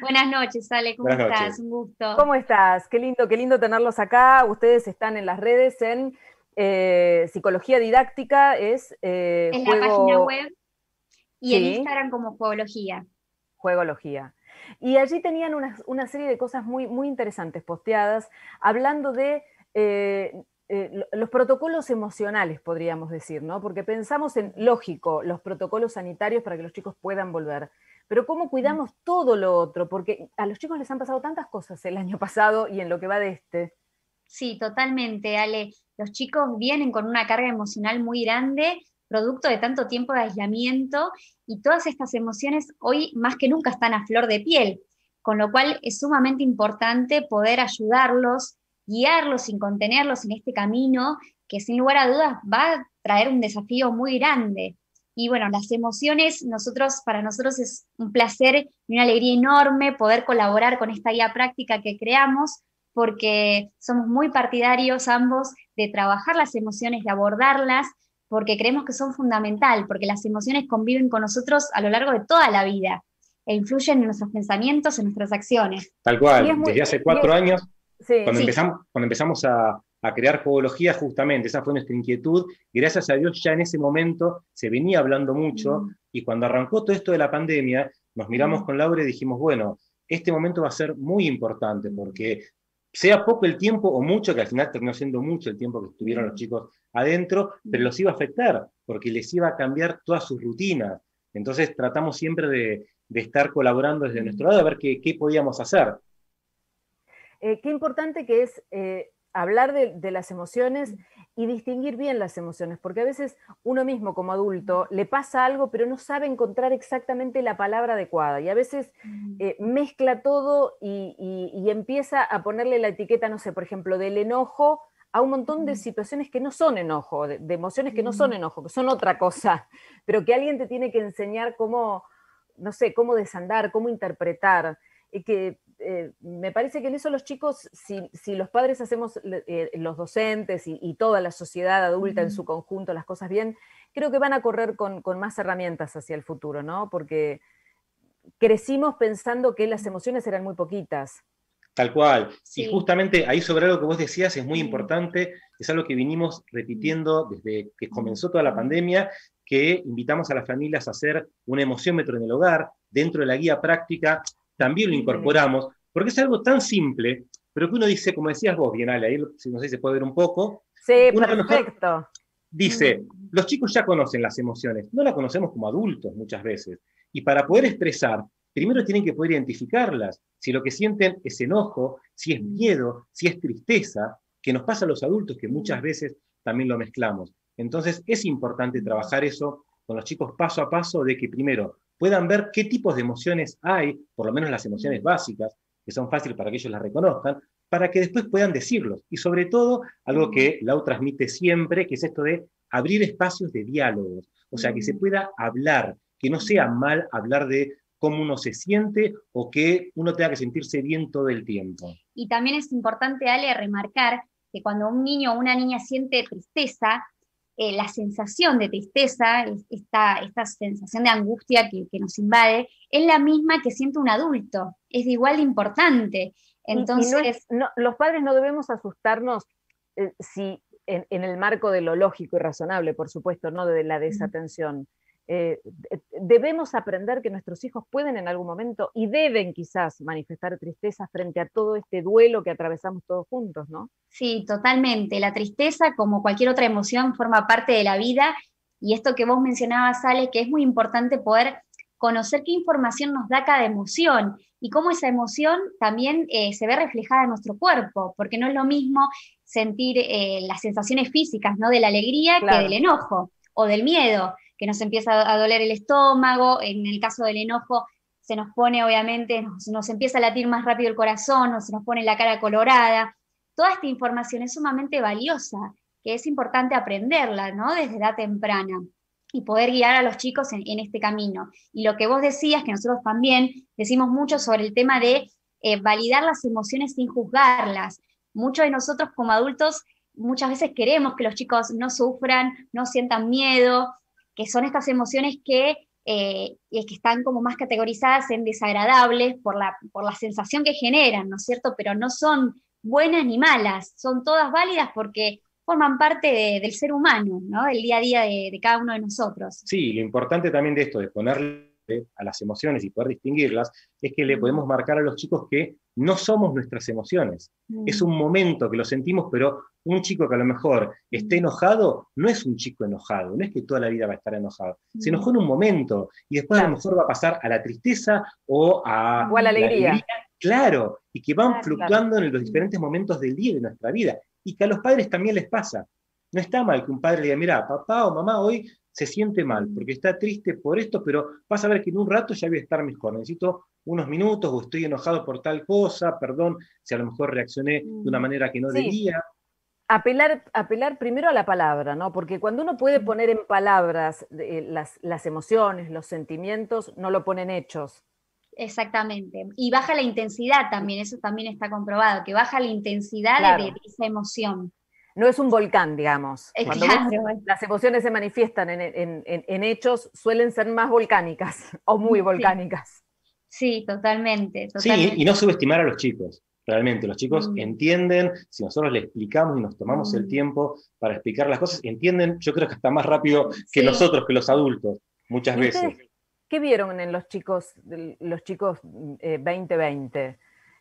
Buenas noches, Ale, ¿cómo estás? Un gusto. ¿Cómo estás? Qué lindo, qué lindo tenerlos acá. Ustedes están en las redes en eh, Psicología Didáctica, es. Eh, en la página web y en Instagram como Juegología. Juegología. Y allí tenían una, serie de cosas muy, muy interesantes posteadas, hablando de... Eh, eh, los protocolos emocionales, podríamos decir, ¿no? Porque pensamos en, lógico, los protocolos sanitarios para que los chicos puedan volver. Pero ¿cómo cuidamos todo lo otro? Porque a los chicos les han pasado tantas cosas el año pasado y en lo que va de este. Sí, totalmente, Ale. Los chicos vienen con una carga emocional muy grande producto de tanto tiempo de aislamiento y todas estas emociones hoy más que nunca están a flor de piel, con lo cual es sumamente importante poder ayudarlos, guiarlos sin contenerlos en este camino que sin lugar a dudas va a traer un desafío muy grande. Y bueno, las emociones, nosotros, para nosotros es un placer y una alegría enorme poder colaborar con esta guía práctica que creamos, porque somos muy partidarios ambos de trabajar las emociones, de abordarlas porque creemos que son fundamental, porque las emociones conviven con nosotros a lo largo de toda la vida e influyen en nuestros pensamientos, en nuestras acciones. Tal cual, desde hace cuatro años, cuando, Empezamos, cuando empezamos a, a crear psicología justamente, esa fue nuestra inquietud, gracias a Dios ya en ese momento se venía hablando mucho, mm. y cuando arrancó todo esto de la pandemia, nos miramos mm. con Laura y dijimos, bueno, este momento va a ser muy importante porque sea poco el tiempo o mucho, que al final terminó siendo mucho el tiempo que estuvieron los mm. chicos adentro, pero mm. los iba a afectar, porque les iba a cambiar todas sus rutinas. Entonces tratamos siempre de, estar colaborando desde mm. nuestro lado, a ver qué, podíamos hacer. Eh, qué importante que es eh, hablar de, de, las emociones y distinguir bien las emociones, porque a veces uno mismo como adulto le pasa algo, pero no sabe encontrar exactamente la palabra adecuada y a veces eh, mezcla todo y, empieza a ponerle la etiqueta, no sé, por ejemplo, del enojo a un montón de situaciones que no son enojo, de, emociones que no son enojo, que son otra cosa, pero que alguien te tiene que enseñar cómo, no sé, cómo desandar, cómo interpretar, que eh, me parece que en eso los chicos, si, los padres hacemos, eh, los docentes y, toda la sociedad adulta en su conjunto las cosas bien, creo que van a correr con, más herramientas hacia el futuro, ¿no? Porque crecimos pensando que las emociones eran muy poquitas. Tal cual. Y justamente ahí sobre algo que vos decías es muy importante, es algo que vinimos repitiendo desde que comenzó toda la pandemia, que invitamos a las familias a hacer un emociómetro en el hogar, dentro de la guía práctica también lo incorporamos, porque es algo tan simple, pero que uno dice, como decías vos, bien, Ale, ahí no sé si se puede ver un poco. Sí, perfecto. Dice, mm. los chicos ya conocen las emociones, no las conocemos como adultos muchas veces, y para poder expresar, primero tienen que poder identificarlas, si lo que sienten es enojo, si es mm. miedo, si es tristeza, que nos pasa a los adultos, que mm. muchas veces también lo mezclamos. Entonces es importante trabajar eso con los chicos paso a paso de que primero puedan ver qué tipos de emociones hay, por lo menos las emociones mm. básicas, que son fáciles para que ellos las reconozcan, para que después puedan decirlos. Y sobre todo, algo que mm. Lau transmite siempre, que es esto de abrir espacios de diálogos, o sea, que se mm. pueda hablar, que no sea mal hablar de cómo uno se siente o que uno tenga que sentirse bien todo el tiempo. Y también es importante, Ale, remarcar que cuando un niño o una niña siente tristeza, eh, la sensación de tristeza, esta, esta sensación de angustia que, nos invade, es la misma que siente un adulto, es de igual de importante. Entonces, los padres no debemos asustarnos eh, si en, el marco de lo lógico y razonable, por supuesto, no de la desatención. Eh, debemos aprender que nuestros hijos pueden en algún momento y deben quizás manifestar tristeza frente a todo este duelo que atravesamos todos juntos, ¿no? Sí, totalmente. La tristeza, como cualquier otra emoción, forma parte de la vida y esto que vos mencionabas, sale que es muy importante poder conocer qué información nos da cada emoción y cómo esa emoción también eh, se ve reflejada en nuestro cuerpo, porque no es lo mismo sentir eh, las sensaciones físicas, ¿no? De la alegría que del enojo o del miedo que nos empieza a doler el estómago, en el caso del enojo se nos pone obviamente, nos, empieza a latir más rápido el corazón, o se nos pone la cara colorada. Toda esta información es sumamente valiosa, que es importante aprenderla, ¿no? Desde edad temprana y poder guiar a los chicos en, este camino. Y lo que vos decías, que nosotros también decimos mucho sobre el tema de eh, validar las emociones sin juzgarlas. Muchos de nosotros como adultos muchas veces queremos que los chicos no sufran, no sientan miedo, que son estas emociones que, eh, que están como más categorizadas en desagradables por la, por la sensación que generan, ¿no es cierto? Pero no son buenas ni malas, son todas válidas porque forman parte del ser humano, ¿no? El día a día de, de, cada uno de nosotros. Sí, lo importante también de esto, de ponerle a las emociones y poder distinguirlas, es que le podemos marcar a los chicos que no somos nuestras emociones. Mm. Es un momento que lo sentimos, pero un chico que a lo mejor mm. esté enojado no es un chico enojado, no es que toda la vida va a estar enojado. Se enojó en un momento y después a lo mejor va a pasar a la tristeza o a, la, alegría. Claro, y que van ah, fluctuando en los mm. diferentes momentos del día de nuestra vida y que a los padres también les pasa. No está mal que un padre le diga, mira, papá o mamá hoy se siente mal porque está triste por esto, pero vas a ver que en un rato ya voy a estar mejor, necesito unos minutos o estoy enojado por tal cosa, perdón si a lo mejor reaccioné de una mm, manera que no debía. Apelar, apelar primero a la palabra, ¿no? Porque cuando uno puede mm. poner en palabras eh, las, emociones, los sentimientos, no lo ponen hechos. Exactamente. Y baja la intensidad también, eso también está comprobado, que baja la intensidad de, esa emoción. No es un volcán, digamos. las emociones se manifiestan en, hechos, suelen ser más volcánicas o muy volcánicas. Sí, totalmente, Sí, y no subestimar a los chicos. Realmente, los chicos mm. entienden, si nosotros les explicamos y nos tomamos el mm. tiempo para explicar las cosas, entienden, yo creo que hasta más rápido que nosotros, que los adultos, muchas veces. ¿Qué vieron en los chicos, los chicos 2020? Eh,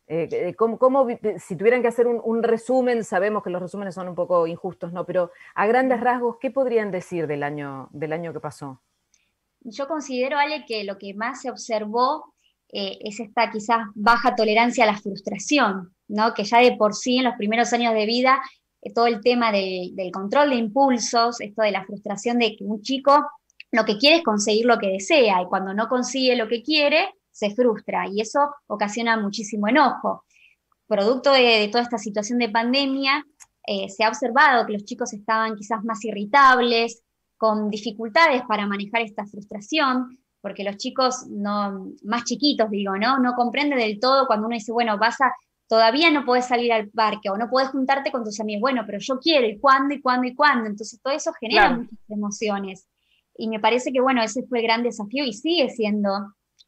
eh, eh, si tuvieran que hacer un, un, resumen, sabemos que los resúmenes son un poco injustos, ¿no? Pero a grandes mm. rasgos, ¿qué podrían decir del año, del año que pasó? Yo considero, Ale, que lo que más se observó eh, es esta quizás baja tolerancia a la frustración, ¿no? que ya de por sí en los primeros años de vida, eh, todo el tema del control de impulsos, esto de la frustración de que un chico lo que quiere es conseguir lo que desea y cuando no consigue lo que quiere, se frustra y eso ocasiona muchísimo enojo. Producto de, toda esta situación de pandemia, eh, se ha observado que los chicos estaban quizás más irritables, con dificultades para manejar esta frustración, porque los chicos no, más chiquitos, digo, ¿no? No comprende del todo cuando uno dice, bueno, vas todavía no puedes salir al parque o no puedes juntarte con tus amigos, bueno, pero yo quiero, y cuándo, y cuándo, y cuándo. Entonces todo eso genera muchas emociones. Y me parece que, bueno, ese fue el gran desafío y sigue siendo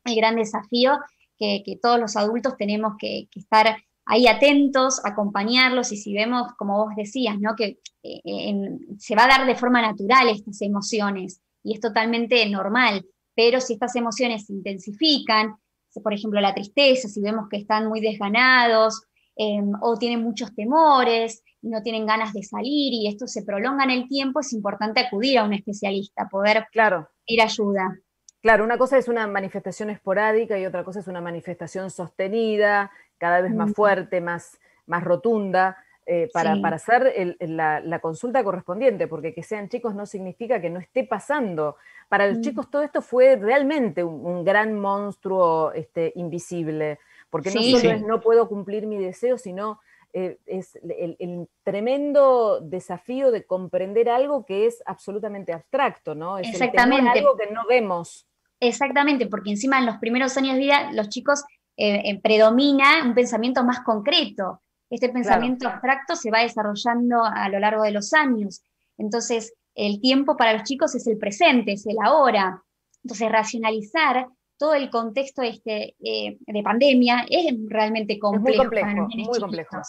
el gran desafío que, todos los adultos tenemos que, estar ahí atentos, acompañarlos y si vemos, como vos decías, ¿no? que eh, se va a dar de forma natural estas emociones y es totalmente normal pero si estas emociones se intensifican, por ejemplo la tristeza, si vemos que están muy desganados em, o tienen muchos temores y no tienen ganas de salir y esto se prolonga en el tiempo, es importante acudir a un especialista, poder claro. ir ayuda. Claro, una cosa es una manifestación esporádica y otra cosa es una manifestación sostenida, cada vez más fuerte, más rotunda. Eh, para, hacer la, consulta correspondiente, porque que sean chicos no significa que no esté pasando. Para los mm. chicos todo esto fue realmente un, gran monstruo este, invisible, porque no solo es no puedo cumplir mi deseo, sino eh, es el, tremendo desafío de comprender algo que es absolutamente abstracto, ¿no? Es Exactamente. algo que no vemos. Exactamente, porque encima en los primeros años de vida los chicos eh, predomina un pensamiento más concreto. Este pensamiento abstracto se va desarrollando a lo largo de los años. Entonces, el tiempo para los chicos es el presente, es el ahora. Entonces, racionalizar todo el contexto este, eh, de pandemia es realmente complejo. muy complejo,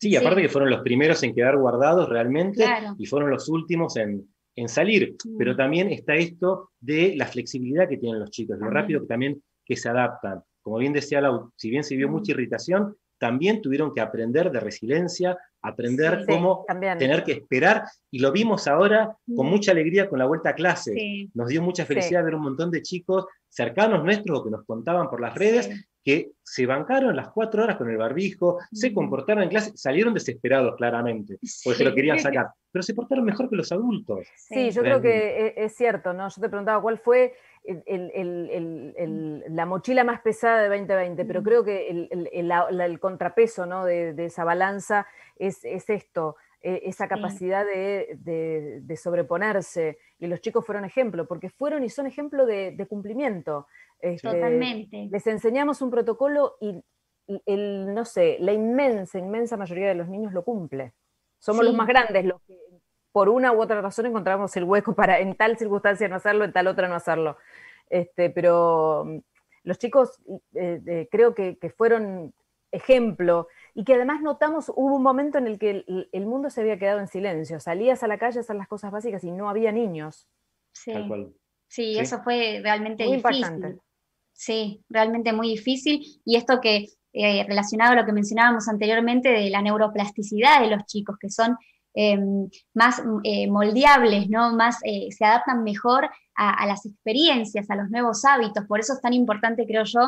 Sí, aparte que fueron los primeros en quedar guardados realmente y fueron los últimos en, salir. Mm. Pero también está esto de la flexibilidad que tienen los chicos, lo rápido que también que se adaptan. Como bien decía Lau, si bien se vio mm. mucha irritación, también tuvieron que aprender de resiliencia, aprender cómo tener que esperar. Y lo vimos ahora con mm. mucha alegría con la vuelta a clase. nos dio mucha felicidad ver un montón de chicos cercanos nuestros o que nos contaban por las redes que se bancaron las cuatro horas con el barbijo, se mm. comportaron en clase, salieron desesperados claramente, porque se lo querían sacar, pero se portaron mejor que los adultos. Sí, yo creo que e, es cierto, ¿no? Yo te preguntaba cuál fue Mm. la mochila más pesada de 2020, pero mm. creo que el, contrapeso ¿no? de, esa balanza es, esto, eh, esa capacidad de, sobreponerse. Y los chicos fueron ejemplo, porque fueron y son ejemplo de, cumplimiento. Este, Totalmente. Les enseñamos un protocolo y, el, no sé, la inmensa, inmensa mayoría de los niños lo cumple. Somos los más grandes los que por una u otra razón encontramos el hueco para en tal circunstancia no hacerlo, en tal otra no hacerlo. Este, pero mm, los chicos eh, eh, creo que, fueron ejemplo y que además notamos, hubo un momento en el que el, mundo se había quedado en silencio, salías a la calle a hacer las cosas básicas y no había niños. Sí, eso fue realmente muy difícil. Sí, realmente muy difícil y esto que eh, relacionado a lo que mencionábamos anteriormente de la neuroplasticidad de los chicos, que son Em, más mm, eh, moldeables, ¿no? más, eh, se adaptan mejor a, las experiencias, a los nuevos hábitos. Por eso es tan importante, creo yo,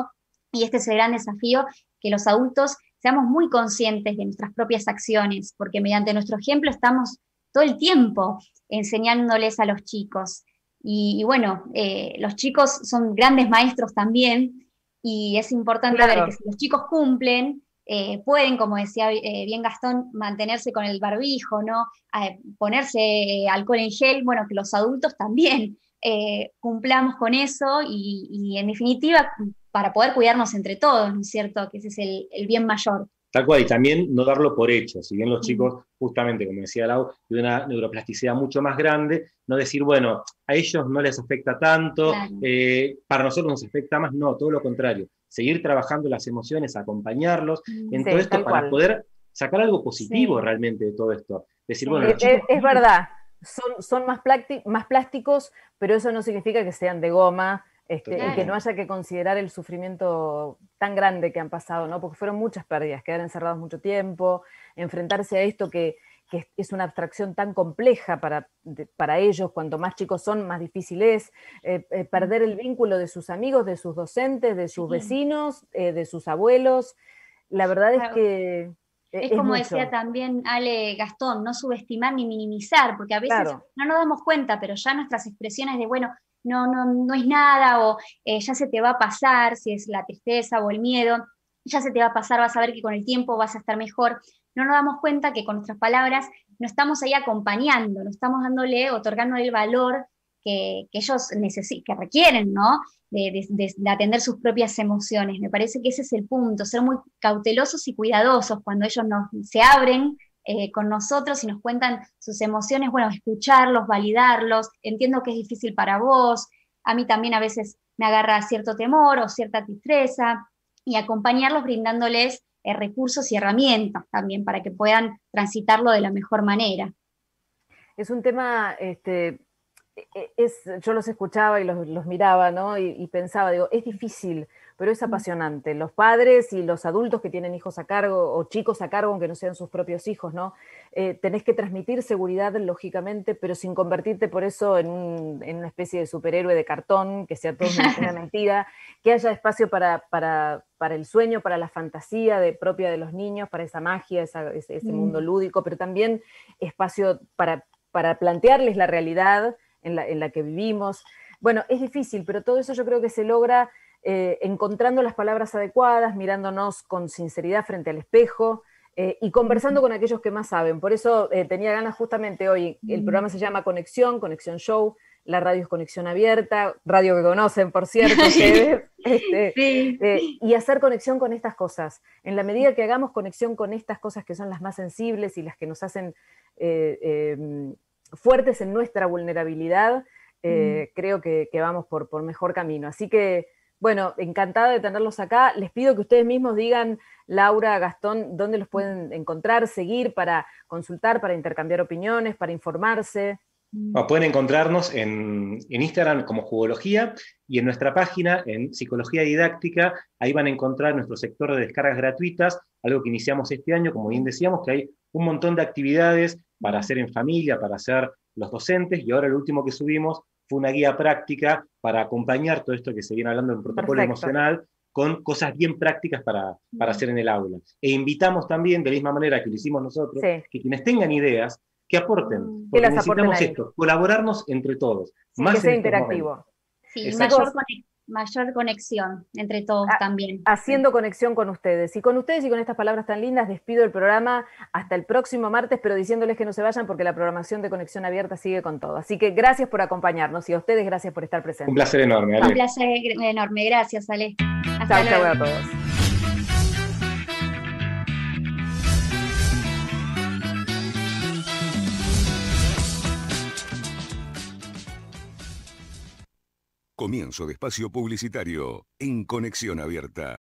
y este es el gran desafío, que los adultos seamos muy conscientes de nuestras propias acciones, porque mediante nuestro ejemplo estamos todo el tiempo enseñándoles a los chicos. Y, bueno, eh, los chicos son grandes maestros también, y es importante ver que si los chicos cumplen, eh, pueden, como decía eh, bien Gastón, mantenerse con el barbijo, ¿no? ponerse alcohol en gel, bueno, que los adultos también eh, cumplamos con eso y, en definitiva para poder cuidarnos entre todos, ¿no es cierto? Que ese es el, bien mayor. Tal cual, y también no darlo por hecho. Si bien los mm. chicos, justamente, como decía Lau, de una neuroplasticidad mucho más grande, no decir, bueno, a ellos no les afecta tanto, para nosotros nos afecta más, no, todo lo contrario seguir trabajando las emociones, acompañarlos mm, en todo esto para poder sacar algo positivo realmente de todo esto. Decir, bueno, es, verdad, son, son más, plásticos, pero eso no significa que sean de goma. Este, y que no haya que considerar el sufrimiento tan grande que han pasado, ¿no? Porque fueron muchas pérdidas, quedar encerrados mucho tiempo, enfrentarse a esto que, que es una abstracción tan compleja para, para ellos, cuanto más chicos son, más difícil es, eh, eh, perder el vínculo de sus amigos, de sus docentes, de sus vecinos, eh, de sus abuelos. La verdad es que... E, es, como decía también Ale Gastón, no subestimar ni minimizar, porque a veces no nos damos cuenta, pero ya nuestras expresiones de, bueno, no, no, no es nada, o ya se te va a pasar, si es la tristeza o el miedo, ya se te va a pasar, vas a ver que con el tiempo vas a estar mejor. No nos damos cuenta que con nuestras palabras no estamos ahí acompañando, no estamos dándole, otorgando el valor que, ellos que requieren, ¿no? De, atender sus propias emociones. Me parece que ese es el punto, ser muy cautelosos y cuidadosos cuando ellos se abren eh, con nosotros y nos cuentan sus emociones, bueno, escucharlos, validarlos, entiendo que es difícil para vos, a mí también a veces me agarra cierto temor o cierta tristeza, y acompañarlos brindándoles eh, recursos y herramientas también para que puedan transitarlo de la mejor manera. Es un tema este, e, yo los escuchaba y los, miraba, Y, pensaba, digo, es difícil, pero es mm. apasionante. Los padres y los adultos que tienen hijos a cargo o chicos a cargo, aunque no sean sus propios hijos, ¿no? Eh, tenés que transmitir seguridad, lógicamente, pero sin convertirte por eso en, una especie de superhéroe de cartón, que sea todo una, mentira, que haya espacio para, el sueño, para la fantasía propia de los niños, para esa magia, ese, mm. mundo lúdico, pero también espacio para plantearles la realidad en la, que vivimos. Bueno, es difícil, pero todo eso yo creo que se logra eh, encontrando las palabras adecuadas, mirándonos con sinceridad frente al espejo eh, y conversando con aquellos que más saben. Por eso eh, tenía ganas justamente hoy, el programa se llama Conexión, Conexión Show, la radio es Conexión Abierta, radio que conocen, por cierto, este, y hacer conexión con estas cosas. En la medida que hagamos conexión con estas cosas que son las más sensibles y las que nos hacen em, fuertes en nuestra vulnerabilidad, eh, creo que, vamos por, por, mejor camino. Así que, bueno, encantada de tenerlos acá. Les pido que ustedes mismos digan, Laura, Gastón, dónde los pueden encontrar, seguir para consultar, para intercambiar opiniones, para informarse. Mm. Ah, pueden encontrarnos en, Instagram como Jugología y en nuestra página en Psicología Didáctica. Ahí van a encontrar nuestro sector de descargas gratuitas, algo que iniciamos este año, como bien decíamos, que hay un montón de actividades para hacer en familia, para hacer los docentes, y ahora el último que subimos fue una guía práctica para acompañar todo esto que se viene hablando en protocolo emocional con cosas bien prácticas para, para mm. hacer en el aula. E invitamos también, de la misma manera que lo hicimos nosotros, que quienes tengan ideas que aporten, mm. que necesitamos aporten esto, colaborarnos entre todos. más que sea interactivo. Sí, mayor, conexión entre todos ah, también. Haciendo conexión con ustedes. Y con ustedes y con estas palabras tan lindas, despido el programa hasta el próximo martes, pero diciéndoles que no se vayan porque la programación de Conexión Abierta sigue con todo. Así que gracias por acompañarnos y a ustedes gracias por estar presentes. Un placer enorme, Ale. Un placer enorme, gracias, Ale. Hasta luego. a todos. Comienzo de espacio publicitario en Conexión Abierta.